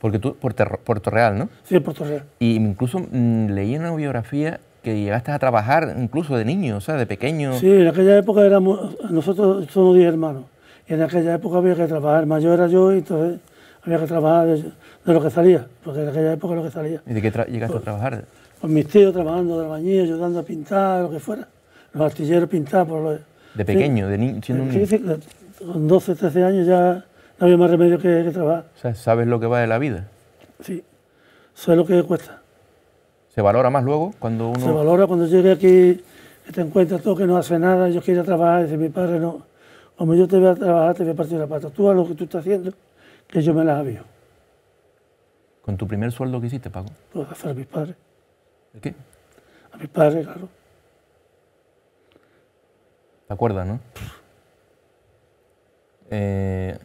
Porque tú, por Puerto Real, ¿no? Sí, Puerto Real. Y incluso mm, leí en una biografía que llegaste a trabajar incluso de niño, o sea, de pequeño. Sí, en aquella época éramos, nosotros somos 10 hermanos, y en aquella época había que trabajar, mayor era yo, y entonces había que trabajar de, lo que salía, porque en aquella época lo que salía. ¿Y de qué llegaste a pues, trabajar? Con mis tíos trabajando de albañil, ayudando a pintar, lo que fuera. Los artilleros pintaban... por De pequeño, de niño, siendo un niño con 12, 13 años ya no había más remedio que, trabajar. O sabes lo que va de la vida. Sí, sabes lo que cuesta. ¿Se valora más luego cuando uno...? Se valora cuando llegue aquí, que te encuentras todo, que no hace nada, yo quiero trabajar, dice mi padre, no, como yo te voy a trabajar, te voy a partir la pata, tú a lo que tú estás haciendo, que yo me las avío. ¿Con tu primer sueldo que hiciste, Paco? Pues hacer a mis padres. ¿De qué? A mis padres, claro. ¿Te acuerdas, no? Eh,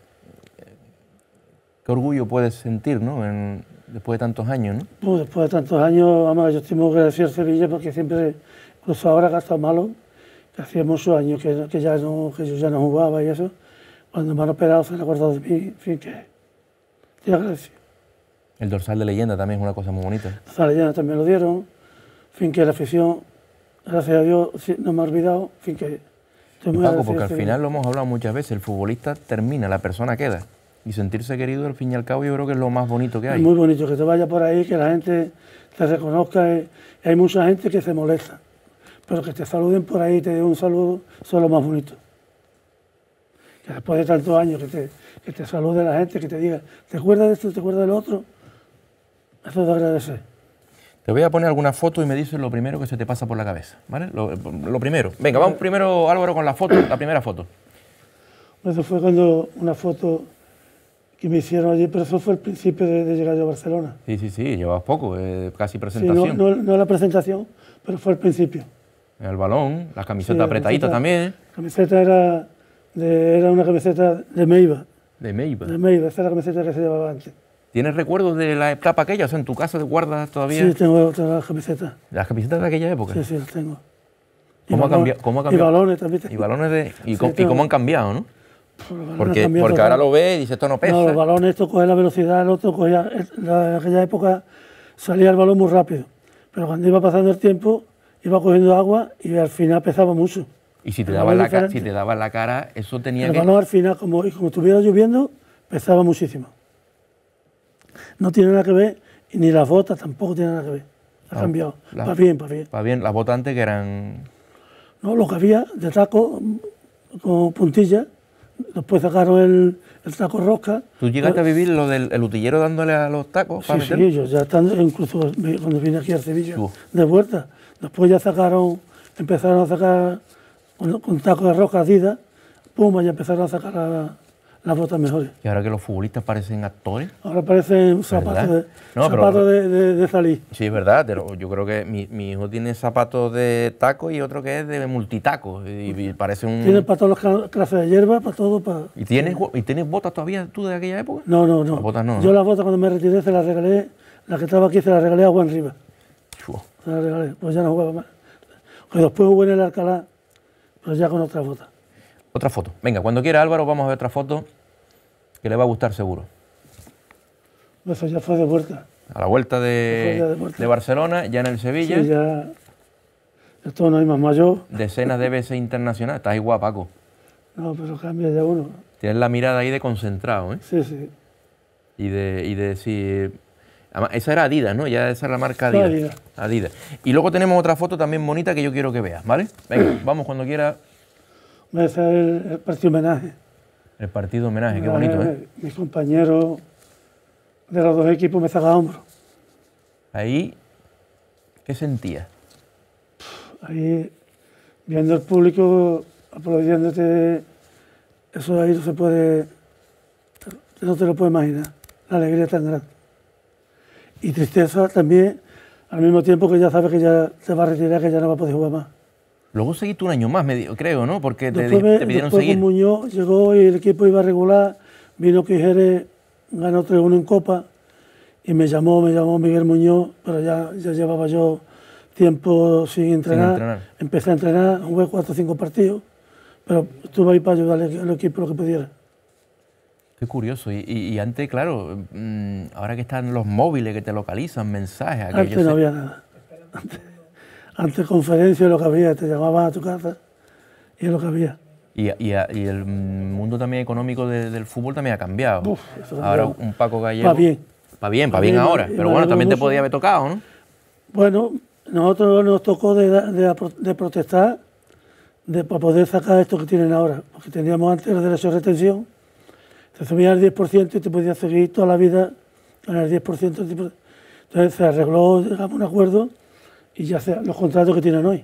qué orgullo puedes sentir, ¿no? En, después de tantos años, ¿no? Pues después de tantos años, vamos, yo estoy muy a Sevilla porque siempre, incluso ahora ha estado malo, que hacía muchos años que, que, ya no, que yo ya no jugaba y eso, cuando me han operado se han acordado de mí, en fin, que te agradecido. El dorsal de leyenda también es una cosa muy bonita. El dorsal de leyenda también lo dieron, en fin, que la afición, gracias a Dios, no me ha olvidado, en fin, que Paco, porque al final lo hemos hablado muchas veces, el futbolista termina, la persona queda. Y sentirse querido, al fin y al cabo, yo creo que es lo más bonito que hay. Es muy bonito que te vaya por ahí, que la gente te reconozca. Eh, hay mucha gente que se molesta, pero que te saluden por ahí, y te den un saludo, eso es lo más bonito. Que después de tantos años que te, que te salude la gente, que te diga, ¿te acuerdas de esto? ¿Te acuerdas del otro? Eso es de agradecer. Te voy a poner alguna foto y me dices lo primero que se te pasa por la cabeza, ¿vale? Lo, primero. Venga, vamos primero, Álvaro, con la foto, la primera foto. Eso fue cuando una foto que me hicieron allí, pero eso fue el principio de, llegar yo a Barcelona. Sí, sí, sí, llevabas poco, eh, casi presentación. Sí, no, no, la presentación, pero fue el principio. El balón, la camiseta apretadita también. La camiseta era, era una camiseta de Meiba. De Meiba. De Meiba, esa era la camiseta que se llevaba antes. ¿Tienes recuerdos de la etapa aquella? O sea, ¿en tu casa de guardas todavía? Sí, tengo las camisetas. ¿Las camisetas de aquella época? Sí, sí, las tengo. ¿Cómo, ha cambiado, Y balones también. Y balones de... Y, cómo, han cambiado, ¿no? Porque, ahora lo ves y dice esto no pesa. No, los balones, esto coge la velocidad, el otro cogía... En aquella época salía el balón muy rápido. Pero cuando iba pasando el tiempo, iba cogiendo agua y al final pesaba mucho. Y si te daba la, si te daba la cara, eso tenía que... El balón al final, como, como estuviera lloviendo, pesaba muchísimo no tiene nada que ver, y ni las botas tampoco tienen nada que ver. Ha ah, cambiado. bien, para bien. Para bien, las botas antes que eran. No, lo que había de taco con puntilla, después sacaron el, taco rosca. ¿Tú llegaste a vivir lo del el utillero dándole a los tacos? Para sí, ya están, incluso cuando vine aquí a Sevilla, de vuelta. Después ya sacaron, empezaron a sacar con, tacos de rosca adidas, puma, ya empezaron a sacar a, las botas mejores. Y ahora que los futbolistas parecen actores. Ahora parecen zapatos, de, de, salir. Sí, es verdad. Pero yo creo que mi, hijo tiene zapatos de taco y otro que es de multitaco. Y, pues parece un... Tiene para todas las clases de hierba, para todo. Para... ¿Y, tienes, ¿Y tienes botas todavía tú de aquella época? No, no, no. Las ah, botas no. Yo las botas cuando me retiré se las regalé. las que estaba aquí se las regalé a Juan Rivas. Se las regalé. Pues ya no jugaba más. después jugué en el Alcalá, pero pues ya con otras botas. Otra foto. Venga, cuando quiera Álvaro, vamos a ver otra foto que le va a gustar seguro. Eso ya fue de vuelta. A la vuelta de, Barcelona, ya en el Sevilla. Sí, ya. Esto no hay más mayor. Decenas de veces internacional. Estás igual, Paco. No, pero cambia ya uno. Tienes la mirada ahí de concentrado, ¿eh? Sí, sí. Y de, y de decir. Esa era Adidas, ¿no? Ya esa era la marca Adidas. Adidas. Adidas. Y luego tenemos otra foto también bonita que yo quiero que veas, ¿vale? Venga, vamos cuando quiera va a ser el, partido homenaje. El partido homenaje, qué bonito, ¿eh? Mis compañeros de los dos equipos me saca hombro. Ahí, ¿qué sentía? Ahí, viendo el público aplaudiéndote, eso ahí no se puede, no te lo puedes imaginar, la alegría tan grande. Y tristeza también, al mismo tiempo que ya sabes que ya se va a retirar, que ya no va a poder jugar más. Luego seguiste un año más, creo, ¿no? Porque te, pidieron Con Muñoz llegó y el equipo iba a regular, vino Quijere, ganó 3-1 en Copa y me llamó, me llamó Miguel Muñoz, pero ya, ya llevaba yo tiempo sin entrenar. Empecé a entrenar, jugué 4 o 5 partidos, pero estuve ahí para ayudarle al equipo lo que pudiera. Qué curioso. Y, antes, claro, mm, ahora que están los móviles que te localizan, mensajes. Antes no había nada antes conferencias, lo que había, te llamaban a tu casa y es lo que había. Y, el mundo también económico del fútbol también ha cambiado. ahora un Paco Gallego. Va bien. Va bien, va bien, ahora. Pero bueno, también te podía haber tocado, ¿no? Bueno, nosotros nos tocó de, protestar para poder sacar esto que tienen ahora. Porque teníamos antes el derecho de retención. Te subías al 10% y te podías seguir toda la vida con el 10%. Entonces se arregló, llegamos a un acuerdo y ya sea, los contratos que tienen hoy,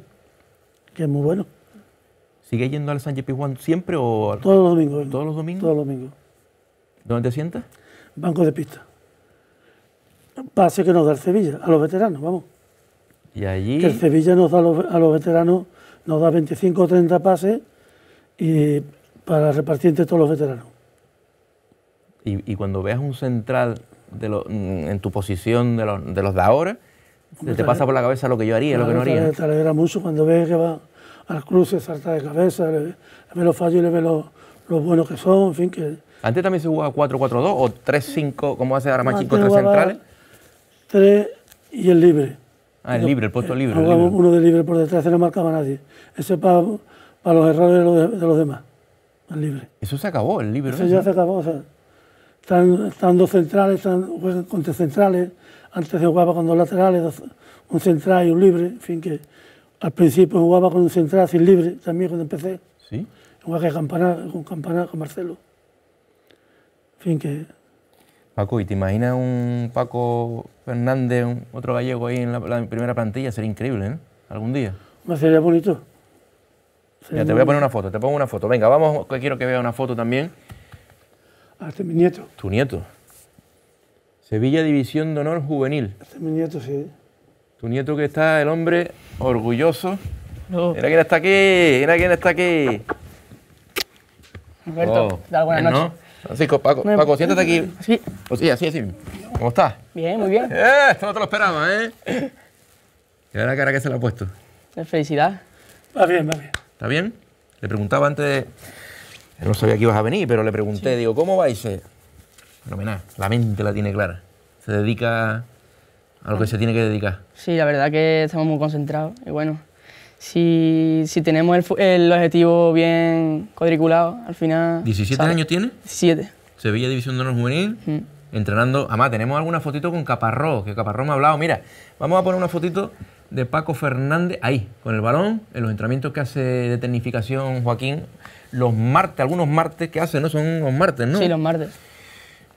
que es muy bueno. ¿Sigue yendo al Sánchez Pizjuán siempre o...? Todos los domingos. ¿Todos los domingos? Todos los domingos. ¿Dónde te sientas? Banco de pista. Pase que nos da el Sevilla, a los veteranos, vamos. Y allí... Que el Sevilla nos da a los, veteranos, nos da 25 o 30 pases y para repartir entre todos los veteranos. Y, cuando veas un central mm, en tu posición de los, de los de ahora, te, pasa por la cabeza lo que yo haría, y lo que no haría. Te, alegra mucho cuando ves que va al cruce salta de cabeza, le, ve los fallos y le ve los lo buenos que son, en fin. que... ¿Antes también se jugaba 4-4-2 o 3-5, ¿cómo hace ahora más 5 tres centrales? 3 y el libre. Ah, el libre, el puesto eh, libre. El uno de libre por detrás, se no marcaba a nadie. Ese para los errores de los, demás, el libre. Eso se acabó, el libre. Eso, ya se acabó, o sea, están, dos centrales, están, juegan contra centrales, antes se jugaba con dos laterales, un central y un libre, fin, que al principio jugaba con un central sin libre, también cuando empecé. Sí. Jugaba que con Campana, con Marcelo. fin, que... Paco, ¿y te imaginas un Paco Fernández, otro gallego ahí en la, primera plantilla? Sería increíble, ¿eh? Algún día. Me sería bonito. ya, te voy a poner una foto, te pongo una foto. Venga, vamos, quiero que vea una foto también. Ah, este es mi nieto. Tu nieto. Sevilla División de Honor Juvenil. Este es mi nieto, sí. Tu nieto que está, el hombre, orgulloso. No. Mira quién está aquí, mira quién está aquí. Alberto, oh. buenas noches. Francisco, Paco, Paco, siéntate aquí. Sí. Oh, sí, así, así. ¿Cómo estás? Bien, muy bien. Eh, esto no te lo esperaba, ¿eh? ¿Y la cara que se le ha puesto? De eh, felicidad. Va bien, va bien. ¿Está bien? Le preguntaba antes, de... no sabía que ibas a venir, pero le pregunté, digo, ¿cómo vais? La mente la tiene clara. Se dedica a lo que se tiene que dedicar. Sí, la verdad que estamos muy concentrados. Y bueno, si, si tenemos el, el, objetivo bien cuadriculado, al final... ¿17 años tiene? siete Sevilla División de Honor Juvenil. Mm. entrenando. Además, tenemos alguna fotito con Caparró, que Caparró me ha hablado. Mira, vamos a poner una fotito de Paco Fernández ahí, con el balón, en los entrenamientos que hace de tecnificación Joaquín, los martes, algunos martes que hace, ¿no? Son los martes, ¿no? Sí, los martes.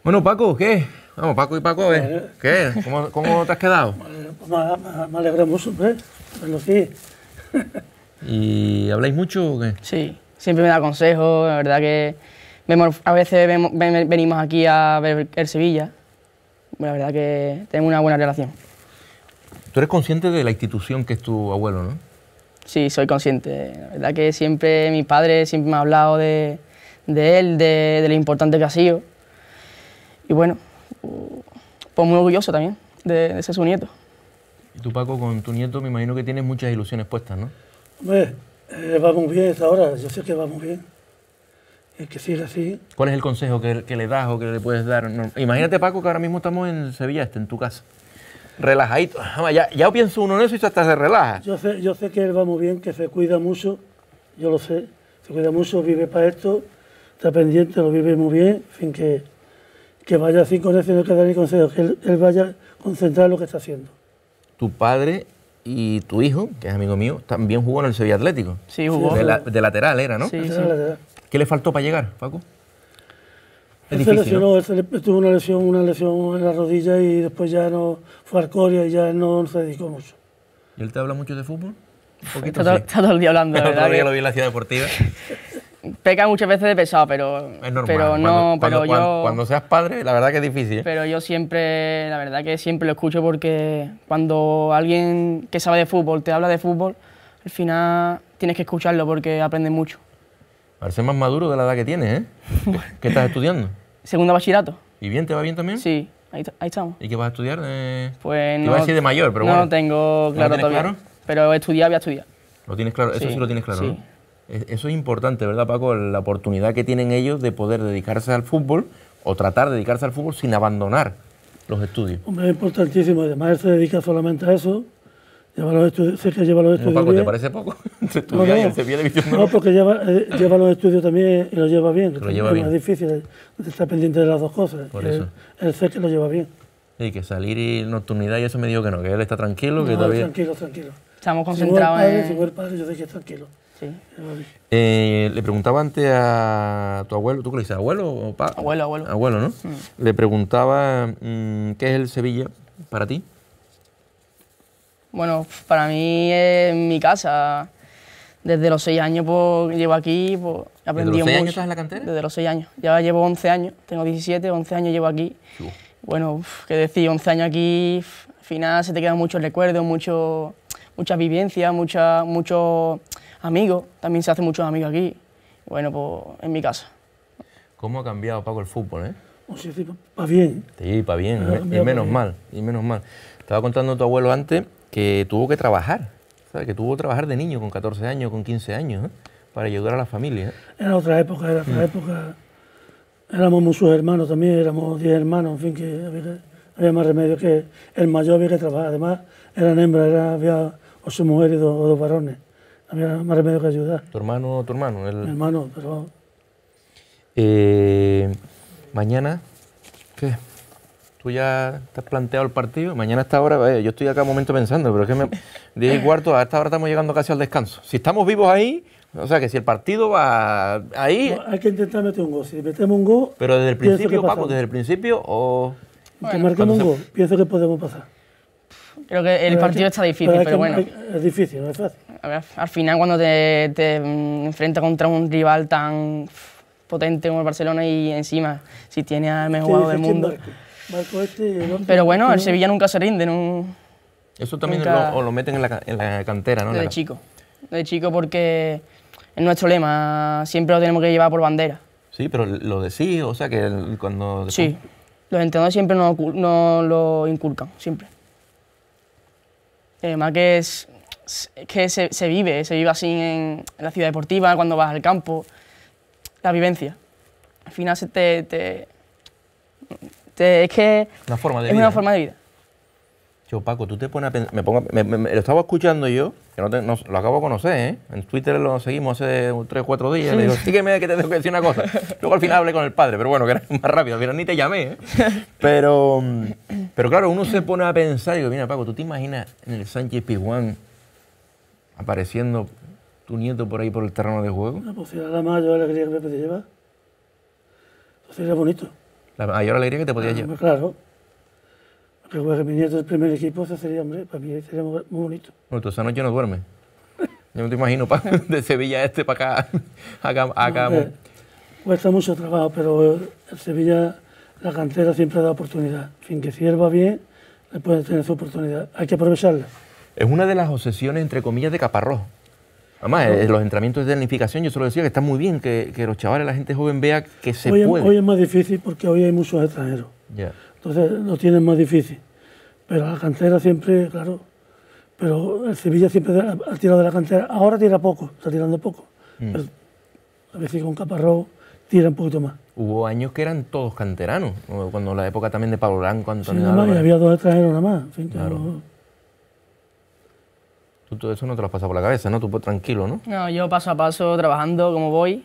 Bueno, Paco, ¿qué? Vamos, Paco y Paco, ¿eh? ¿qué? ¿Cómo, te has quedado? Pues me, alegro mucho, ¿eh? ¿Y habláis mucho o qué? Sí, siempre me da consejos, la verdad que a veces venimos aquí a ver el Sevilla. La verdad que tenemos una buena relación. Tú eres consciente de la institución que es tu abuelo, ¿no? Sí, soy consciente. La verdad que siempre mi padre siempre me ha hablado de, él, de lo importante que ha sido y bueno, pues muy orgulloso también de, ser su nieto. Y tú, Paco, con tu nieto me imagino que tienes muchas ilusiones puestas, ¿no? Hombre, eh, va muy bien hasta ahora, yo sé que va muy bien. Es que siga así. ¿Cuál es el consejo que, le das o que le puedes dar? imagínate, Paco, que ahora mismo estamos en Sevilla, este, en tu casa. Relajadito. Ya, ya pienso uno en eso y hasta se relaja. Yo sé, yo sé que él va muy bien, que se cuida mucho, yo lo sé. Se cuida mucho, vive para esto, está pendiente, lo vive muy bien, sin fin que que vaya sin conexión de cada consejo, que él, vaya a concentrar lo que está haciendo. Tu padre y tu hijo, que es amigo mío, también jugó en el Sevilla Atlético. Sí, jugó. De, lateral era, ¿no? Sí, sí. Lateral. ¿Qué le faltó para llegar, Paco? se lesionó, él tuvo una lesión, una lesión en la rodilla y después ya no fue al Coria y ya no, no se dedicó mucho. ¿Y él te habla mucho de fútbol? está, todo, el día hablando. Todavía lo vi en la ciudad deportiva. peca muchas veces de pesado, pero, no, cuando, pero seas padre, la verdad que es difícil. ¿eh? Pero yo siempre, la verdad que siempre lo escucho porque cuando alguien que sabe de fútbol te habla de fútbol, al final tienes que escucharlo porque aprendes mucho. parece más maduro de la edad que tienes, ¿eh? ¿Qué estás estudiando? Segundo bachillerato. ¿Y bien? ¿Te va bien también? Sí, ahí, estamos. ¿Y qué vas a estudiar? Eh, pues no... a de mayor, pero bueno. tengo claro todavía. Pero estudiar voy a estudiar. ¿Lo tienes claro? Eso sí, lo tienes claro, ¿no? Eso es importante, ¿verdad, Paco? La oportunidad que tienen ellos de poder dedicarse al fútbol o tratar de dedicarse al fútbol sin abandonar los estudios. Hombre, es importantísimo. Además, él se dedica solamente a eso. Lleva los estudios, sé que lleva los estudios. Paco, ¿te parece poco? no, no, porque eh, lleva, los estudios también y los lleva bien. lo lleva es bien. más difícil estar pendiente de las dos cosas. Por eso. Él, sé que lo lleva bien. Y que salir y nocturnidad y eso me dijo que no, que él está tranquilo, no, que todavía... tranquilo, tranquilo. Estamos concentrados en... el padre, yo sé que es tranquilo. Eh, le preguntaba antes a tu abuelo, ¿tú qué le dices? ¿Abuelo o papá? Abuelo, abuelo. Abuelo, ¿no? Le preguntaba mm, qué es el Sevilla para ti. Bueno, para mí es mi casa. Desde los seis años pues, llevo aquí, pues, aprendí ¿Desde los seis años estás en la cantera? Desde los seis años. Ya llevo 11 años, tengo 17, 11 años llevo aquí. Bueno, qué decir, 11 años aquí, al final se te quedan muchos recuerdos, mucho, muchas vivencias, mucha, mucho, amigos, también se hace muchos amigos aquí. Bueno, pues en mi casa. ¿Cómo ha cambiado, Paco, el fútbol, eh? O sí, para bien. Sí, para bien, y menos mal, y menos mal. Estaba contando a tu abuelo antes que tuvo que trabajar, ¿sabes? que tuvo que trabajar de niño, con 14 años, con 15 años, ¿eh? para ayudar a la familia. ¿eh? Era otra época, era otra mm. época. Éramos muchos hermanos también, éramos 10 hermanos, en fin, que había, más remedio que el mayor había que trabajar. Además, eran hembras, era, había su mujeres y dos varones había más remedio que ayudar. Tu hermano, tu hermano. El... hermano, pero... Eh, mañana, ¿qué? Tú ya te has planteado el partido. Mañana a esta hora, yo estoy acá un momento pensando, pero es que me, 10 y cuarto, a esta hora estamos llegando casi al descanso. Si estamos vivos ahí, o sea que si el partido va ahí... hay que intentar meter un gol. Si metemos un gol... Pero desde el principio, Paco, desde el principio o... Bueno, que un gol, pienso que podemos pasar. Creo que el partido está difícil, pero bueno. Es difícil, no es fácil al final cuando te, enfrenta mm, enfrentas contra un rival tan potente como el Barcelona y encima si tiene al mejor jugador del mundo. Este, pero bueno, el Sevilla nunca se rinde. Eso también lo, meten en la, cantera, ¿no? De chico. de chico porque es nuestro lema, siempre lo tenemos que llevar por bandera. Sí, pero lo decís, o sea que cuando... Sí, los entrenadores siempre nos, lo inculcan, siempre. Además eh, que es, que se, vive, se vive así en, la ciudad deportiva, cuando vas al campo, la vivencia. Al final se te, te, es que una forma de es una forma de vida. Yo, Paco, tú te pones a pensar, me, pongo, me, lo estaba escuchando yo, que no, te, lo acabo de conocer, ¿eh? en Twitter lo seguimos hace 3 o 4 días, le digo, sígueme que te tengo que decir una cosa. Luego al final hablé con el padre, pero bueno, que era más rápido, pero ni te llamé. ¿eh? Pero, pero claro, uno se pone a pensar, y digo, mira Paco, ¿tú te imaginas en el Sánchez Pizjuán apareciendo tu nieto por ahí por el terreno de juego? No, ah, pues era la mayor alegría que me podía llevar. Entonces pues era bonito. La mayor alegría que te podía ah, llevar. Claro. Pero mi nieto del primer equipo, eso sería, hombre, para mí sería muy bonito. Bueno, tú esa noche no duermes. Yo me te imagino de Sevilla este para acá. acá, cuesta mucho trabajo, pero en Sevilla la cantera siempre da oportunidad. fin, que sierva bien, le puede tener su oportunidad. Hay que aprovecharla es una de las obsesiones, entre comillas, de Caparrós. Además, eh, los entrenamientos de planificación, yo solo decía, que está muy bien que, los chavales, la gente joven vea que se hoy, puede. Hoy es más difícil porque hoy hay muchos extranjeros. Entonces lo tienen más difícil. Pero la cantera siempre, claro, pero el Sevilla siempre ha tirado de la cantera. Ahora tira poco, está tirando poco. Mm. a veces con Caparrós tira un poquito más. Hubo años que eran todos canteranos, cuando la época también de Pablo Blanco, Antonio sí, había dos extranjeros nada más. claro Tú todo eso no te lo has pasado por la cabeza, ¿no? Tú pues, tranquilo, ¿no? No, yo paso a paso trabajando como voy.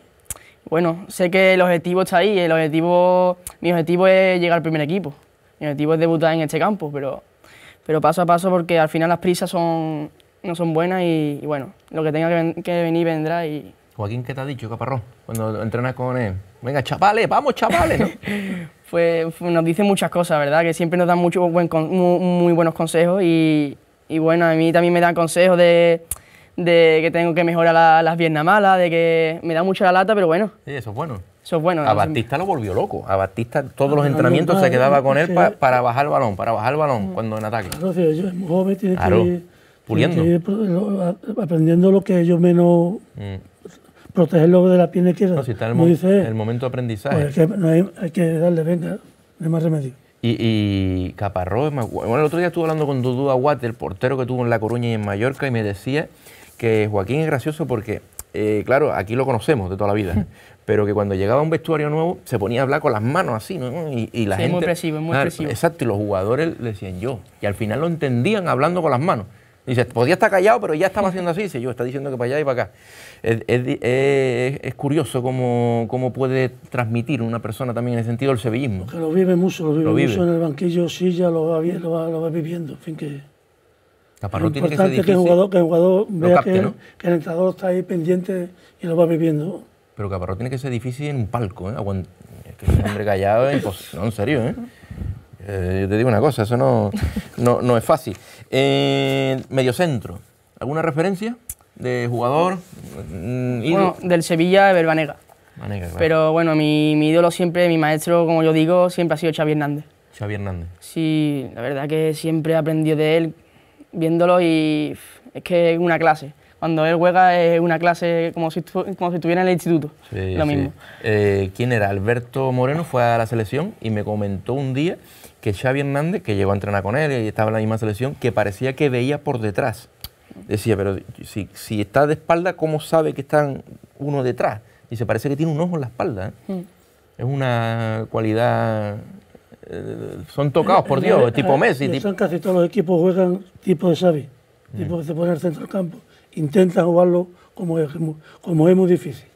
Bueno, sé que el objetivo está ahí, el objetivo, mi objetivo es llegar al primer equipo, mi objetivo es debutar en este campo, pero, pero paso a paso porque al final las prisas son, no son buenas y, bueno, lo que tenga que, venir vendrá y... Joaquín, ¿qué te ha dicho, Caparrón? Cuando entrenas con él, venga, chavales, vamos, chavales, pues, nos dice muchas cosas, ¿verdad? Que siempre nos dan mucho, muy buenos consejos y, y bueno, a mí también me dan consejos de, de que tengo que mejorar las piernas malas, de que me da mucha la lata, pero bueno. eso es bueno. Eso es bueno. A Batista lo volvió loco. A Batista todos los entrenamientos se quedaba con él para bajar el balón, para bajar el balón cuando en ataque. Claro, si joven, tiene que puliendo. aprendiendo lo que ellos menos... Mm. Protegerlo de la pierna izquierda. No, si está el, el momento de aprendizaje. Pues hay, que, hay, hay que darle, venga, no hay más remedio. Y, y guay. bueno, el otro día estuve hablando con Dudu Aguate el portero que tuvo en La Coruña y en Mallorca, y me decía que Joaquín es gracioso porque, eh, claro, aquí lo conocemos de toda la vida, pero que cuando llegaba a un vestuario nuevo se ponía a hablar con las manos así, ¿no? Y, la gente. Es muy es muy Exacto, y los jugadores decían yo. Y al final lo entendían hablando con las manos. Dice, podía estar callado, pero ya estaba haciendo así. Dice, yo, está diciendo que para allá y para acá. Es, es, curioso cómo, cómo, puede transmitir una persona también en el sentido del sevillismo. Que lo vive mucho, lo vive, mucho en el banquillo, sí, ya lo va, lo lo va viviendo. En fin, que. Caparro importante tiene que, que, el jugador, que el jugador vea que, el entrenador está ahí pendiente y lo va viviendo. Pero Caparro tiene que ser difícil en un palco, ¿eh? Es que es un hombre callado, no, en serio, ¿eh? Eh, yo te digo una cosa, eso no, no, es fácil. Eh, mediocentro, ¿alguna referencia de jugador? Mm, bueno, del Sevilla, Belvanega. Pero bueno, mi, ídolo siempre, mi maestro, como yo digo, siempre ha sido Xavi Hernández. Xavi Hernández. Sí, la verdad que siempre he aprendido de él viéndolo y es que es una clase. Cuando él juega es una clase como si, como si estuviera en el instituto. lo mismo. Eh, ¿Quién era? Alberto Moreno fue a la selección y me comentó un día que Xavi Hernández, que llegó a entrenar con él y estaba en la misma selección, que parecía que veía por detrás. Decía, pero si, si está de espalda, ¿cómo sabe que están uno detrás? Y se parece que tiene un ojo en la espalda. ¿eh? Mm. Es una cualidad... Eh, son tocados, por Dios, tipo eh, Messi. Tipo... casi todos los equipos juegan tipo de Xavi, mm. tipo que se pone al centro del campo. Intentan jugarlo como es, como es muy difícil.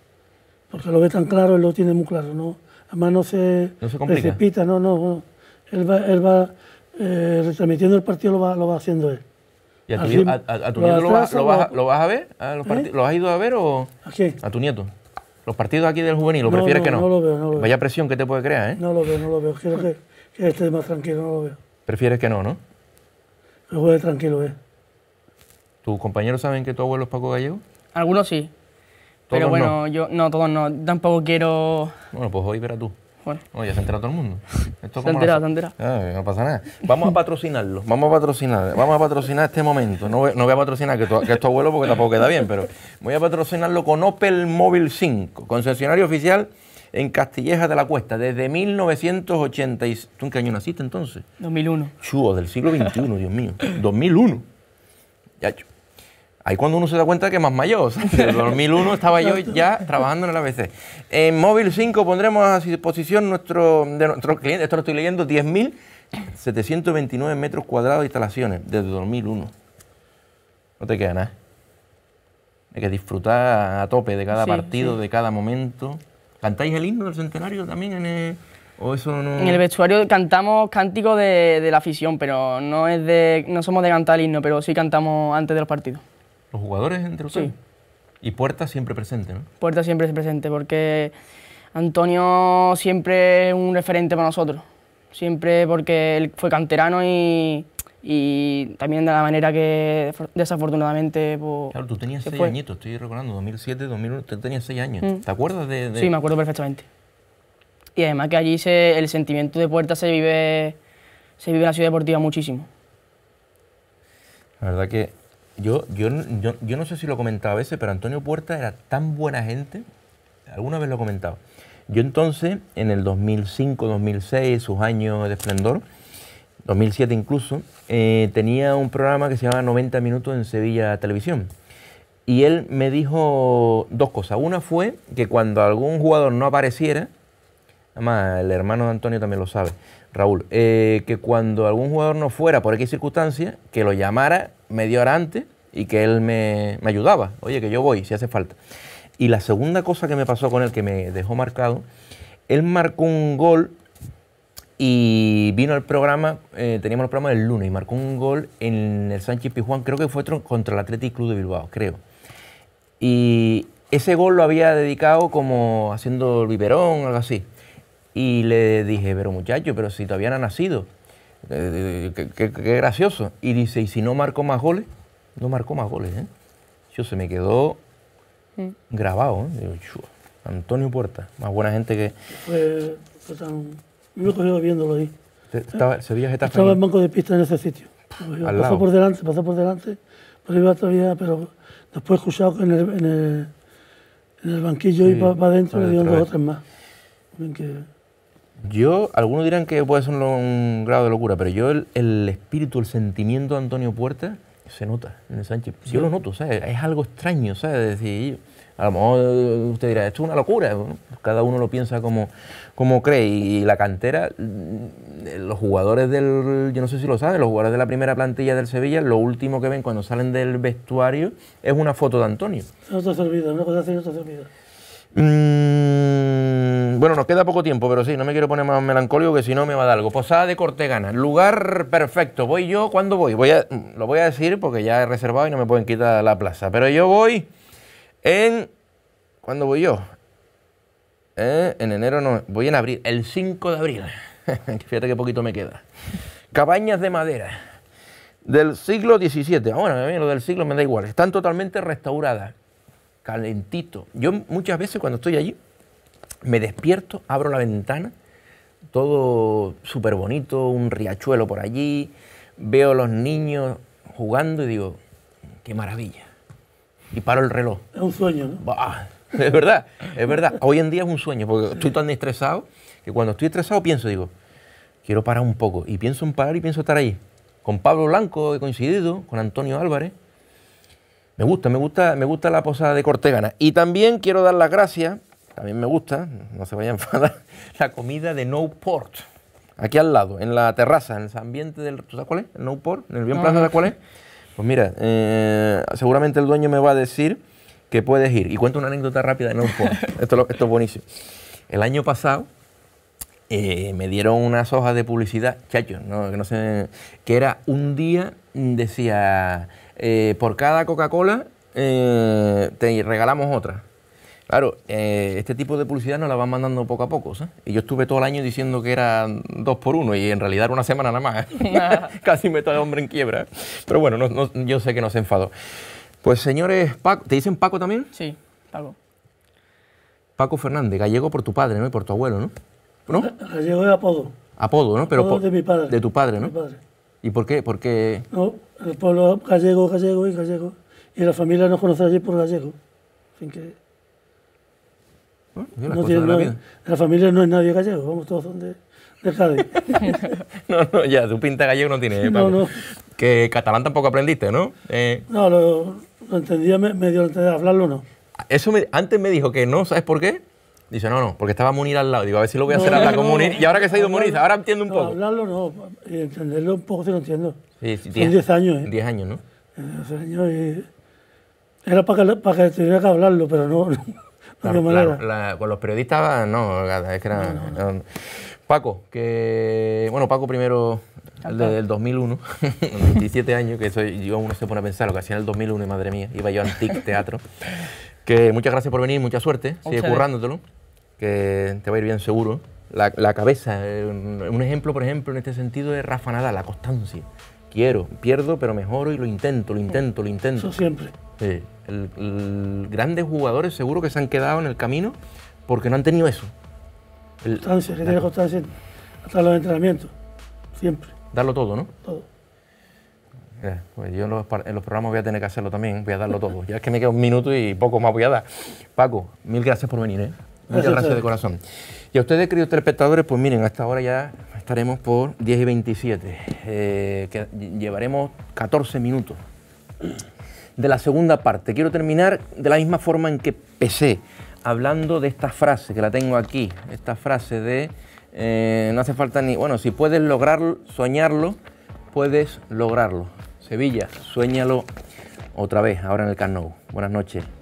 Porque lo ve tan claro, y lo tiene muy claro. ¿no? Además no se, no se precipita, no. no él va, él va eh, retransmitiendo el partido, lo va, lo va haciendo él. ¿Y a tu, nieto lo, vas a ver? ¿Ah, ¿Lo ¿Eh? has ido a ver o...? ¿A tu nieto. Los partidos aquí del juvenil, ¿lo prefieres que no? No lo veo, no lo veo. Vaya presión que te puede crear, ¿eh? No lo veo, no lo veo. Quiero que, esté más tranquilo, no lo veo. Prefieres que no, ¿no? Que juegue tranquilo, ¿eh? ¿Tus compañeros saben que tu abuelo es Paco Gallego? Algunos sí. pero bueno, yo no, todos no. Tampoco quiero... Bueno, pues hoy verás tú. Bueno. Oye, se entera todo el mundo. se entera, se ah, entera. no pasa nada. Vamos a patrocinarlo. Vamos a patrocinar. Vamos a patrocinar este momento. No voy, a patrocinar que, esto vuelo porque tampoco queda bien, pero voy a patrocinarlo con Opel Móvil 5, concesionario oficial en Castilleja de la Cuesta, desde 1986 ¿Tú en qué año naciste entonces? 2001. Chuo, del siglo XXI, Dios mío. 2001. chu Ahí cuando uno se da cuenta que más mayor. O el 2001 estaba yo ya trabajando en el ABC. En Móvil 5 pondremos a disposición nuestro, de nuestros clientes, esto lo estoy leyendo, 10.729 metros cuadrados de instalaciones desde 2001. No te queda nada. Hay que disfrutar a tope de cada partido, de cada momento. ¿Cantáis el himno del centenario también en el, vestuario cantamos cánticos de, la afición, pero no es de, no somos de cantar el himno, pero sí cantamos antes de los partidos los jugadores entre ustedes. Sí. Y Puerta siempre presente, ¿no? Puerta siempre es presente, porque Antonio siempre es un referente para nosotros. Siempre porque él fue canterano y, también de la manera que desafortunadamente... Pues, claro, tú tenías seis añitos, estoy recordando, 2007, 2001, tú tenías seis años. Mm. ¿Te acuerdas de, Sí, me acuerdo perfectamente. Y además que allí se, el sentimiento de Puerta se vive, se vive en la ciudad deportiva muchísimo. La verdad que yo, yo, yo, no sé si lo comentaba a veces, pero Antonio Puerta era tan buena gente, alguna vez lo comentaba. Yo entonces, en el 2005, 2006, sus años de esplendor, 2007 incluso, eh, tenía un programa que se llamaba 90 Minutos en Sevilla Televisión. Y él me dijo dos cosas. Una fue que cuando algún jugador no apareciera, además el hermano de Antonio también lo sabe, Raúl, eh, que cuando algún jugador no fuera por X circunstancia, que lo llamara media hora antes y que él me, ayudaba. Oye, que yo voy si hace falta. Y la segunda cosa que me pasó con él, que me dejó marcado, él marcó un gol y vino al programa, eh, teníamos el programa del lunes, y marcó un gol en el Sánchez Pijuán, creo que fue contra el Athletic Club de Bilbao, creo. Y ese gol lo había dedicado como haciendo el biberón, algo así. Y le dije, pero muchacho, pero si todavía no ha nacido. Eh, eh, eh, qué, gracioso. Y dice, y si no marcó más goles, no marcó más goles. ¿eh? Yo se me quedó grabado. Antonio Puerta, más buena gente que... Pues Me he viéndolo ahí. Estaba, Sevilla Estaba el banco de pista en ese sitio. Pues pasó por delante, pasó por delante, pero iba todavía, pero después escuchado que en el, en el, banquillo y para adentro le dieron dos otros más. Yo, algunos dirán que puede ser un grado de locura, pero yo el, el espíritu, el sentimiento de Antonio Puerta se nota en el Sánchez. Yo lo noto, ¿sabes? Es algo extraño, ¿sabes? decir, a lo mejor eh, usted dirá, esto es una locura. cada uno lo piensa como, como cree. Y la cantera, mm, los jugadores del, yo no sé si lo saben, los jugadores de la primera plantilla del Sevilla, lo último que ven cuando salen del vestuario es una foto de Antonio. No está servido, una cosa así no Mm, bueno, nos queda poco tiempo, pero sí, no me quiero poner más melancólico que si no me va a dar algo. Posada de Cortegana, lugar perfecto. ¿Voy yo? ¿Cuándo voy? voy a, mm, lo voy a decir porque ya he reservado y no me pueden quitar la plaza. Pero yo voy en... ¿Cuándo voy yo? Eh, en enero no, voy en abril, el 5 de abril. Fíjate qué poquito me queda. Cabañas de madera del siglo XVII. Ah, bueno, lo del siglo me da igual. Están totalmente restauradas calentito. Yo muchas veces cuando estoy allí, me despierto, abro la ventana, todo súper bonito, un riachuelo por allí, veo a los niños jugando y digo, qué maravilla. Y paro el reloj. Es un sueño, ¿no? es verdad, es verdad. Hoy en día es un sueño, porque estoy tan estresado que cuando estoy estresado pienso, digo, quiero parar un poco. Y pienso en parar y pienso estar ahí. Con Pablo Blanco he coincidido, con Antonio Álvarez, me gusta, me gusta, me gusta la posada de Cortegana. Y también quiero dar las gracias, también me gusta, no se vaya a enfadar, la comida de No Port. Aquí al lado, en la terraza, en el ambiente del. ¿Tú sabes cuál es? No Port, en el Bien plazo Plaza, ¿sabes cuál es? Pues mira, eh, seguramente el dueño me va a decir que puedes ir. Y cuento una anécdota rápida de No Port. esto, esto es buenísimo. El año pasado, eh, me dieron unas hojas de publicidad, chacho, sé, que era un día, decía, eh, por cada Coca-Cola eh, te regalamos otra. Claro, eh, este tipo de publicidad nos la van mandando poco a poco, Y yo estuve todo el año diciendo que era dos por uno y en realidad era una semana nada más. Casi meto el hombre en quiebra. Pero bueno, yo sé que no se enfadó. Pues señores, ¿te dicen Paco también? Sí, Paco. Paco Fernández, gallego por tu padre, ¿no? Y por tu abuelo, ¿no? ¿No? Gallego de apodo. Apodo, ¿no? Pero de mi padre. De tu padre, ¿no? ¿Y por qué? Porque... No, el pueblo gallego, gallego y gallego. Y la familia nos conoce allí por gallego. que... no tiene, la la familia no es nadie gallego, vamos, todos donde. de, no, no, ya, tú pinta gallego no tiene. Eh, no, no. Que catalán tampoco aprendiste, ¿no? Eh. No, lo, lo entendía medio, me de hablarlo no. Eso me, antes me dijo que no, ¿sabes por qué? Dice, no, no, porque estaba Munir al lado. Digo, a ver si lo voy a hacer hablar con Munir. Y ahora que se ha ido Munir, ahora entiendo un poco. Hablarlo no, entenderlo un poco sí lo entiendo. Sí, sí, diez, 10 años. 10 ¿eh? años, ¿no? 10 eh, años y... Era para que, tuviera que hablarlo, pero no... Claro, la, con los periodistas no, es que era, um, Paco, que bueno, Paco primero el del 2001, 27 años, que soy, yo uno se pone a pensar lo que hacía en el 2001 y madre mía, iba yo a Antic Teatro. Que muchas gracias por venir, mucha suerte, sigue currándotelo que te va a ir bien seguro. La, cabeza, un ejemplo, por ejemplo, en este sentido es Rafa Nadal, la constancia. Quiero, pierdo, pero mejoro y lo intento, lo intento, lo intento. Eso siempre. Sí. El, grandes jugadores seguro que se han quedado en el camino porque no han tenido eso. constancia, que tiene constancia hasta los entrenamientos, siempre. Darlo todo, ¿no? Todo. pues yo en los, en los, programas voy a tener que hacerlo también, voy a darlo todo. ya es que me queda un minuto y poco más voy a dar. Paco, mil gracias por venir. ¿eh? Muchas gracias de corazón. Y a ustedes, queridos telespectadores, pues miren, hasta ahora ya estaremos por 10 y 27, eh, que llevaremos 14 minutos de la segunda parte. Quiero terminar de la misma forma en que empecé, hablando de esta frase, que la tengo aquí, esta frase de, eh, no hace falta ni, bueno, si puedes lograrlo, soñarlo, puedes lograrlo. Sevilla, sueñalo otra vez, ahora en el Cano. Buenas noches.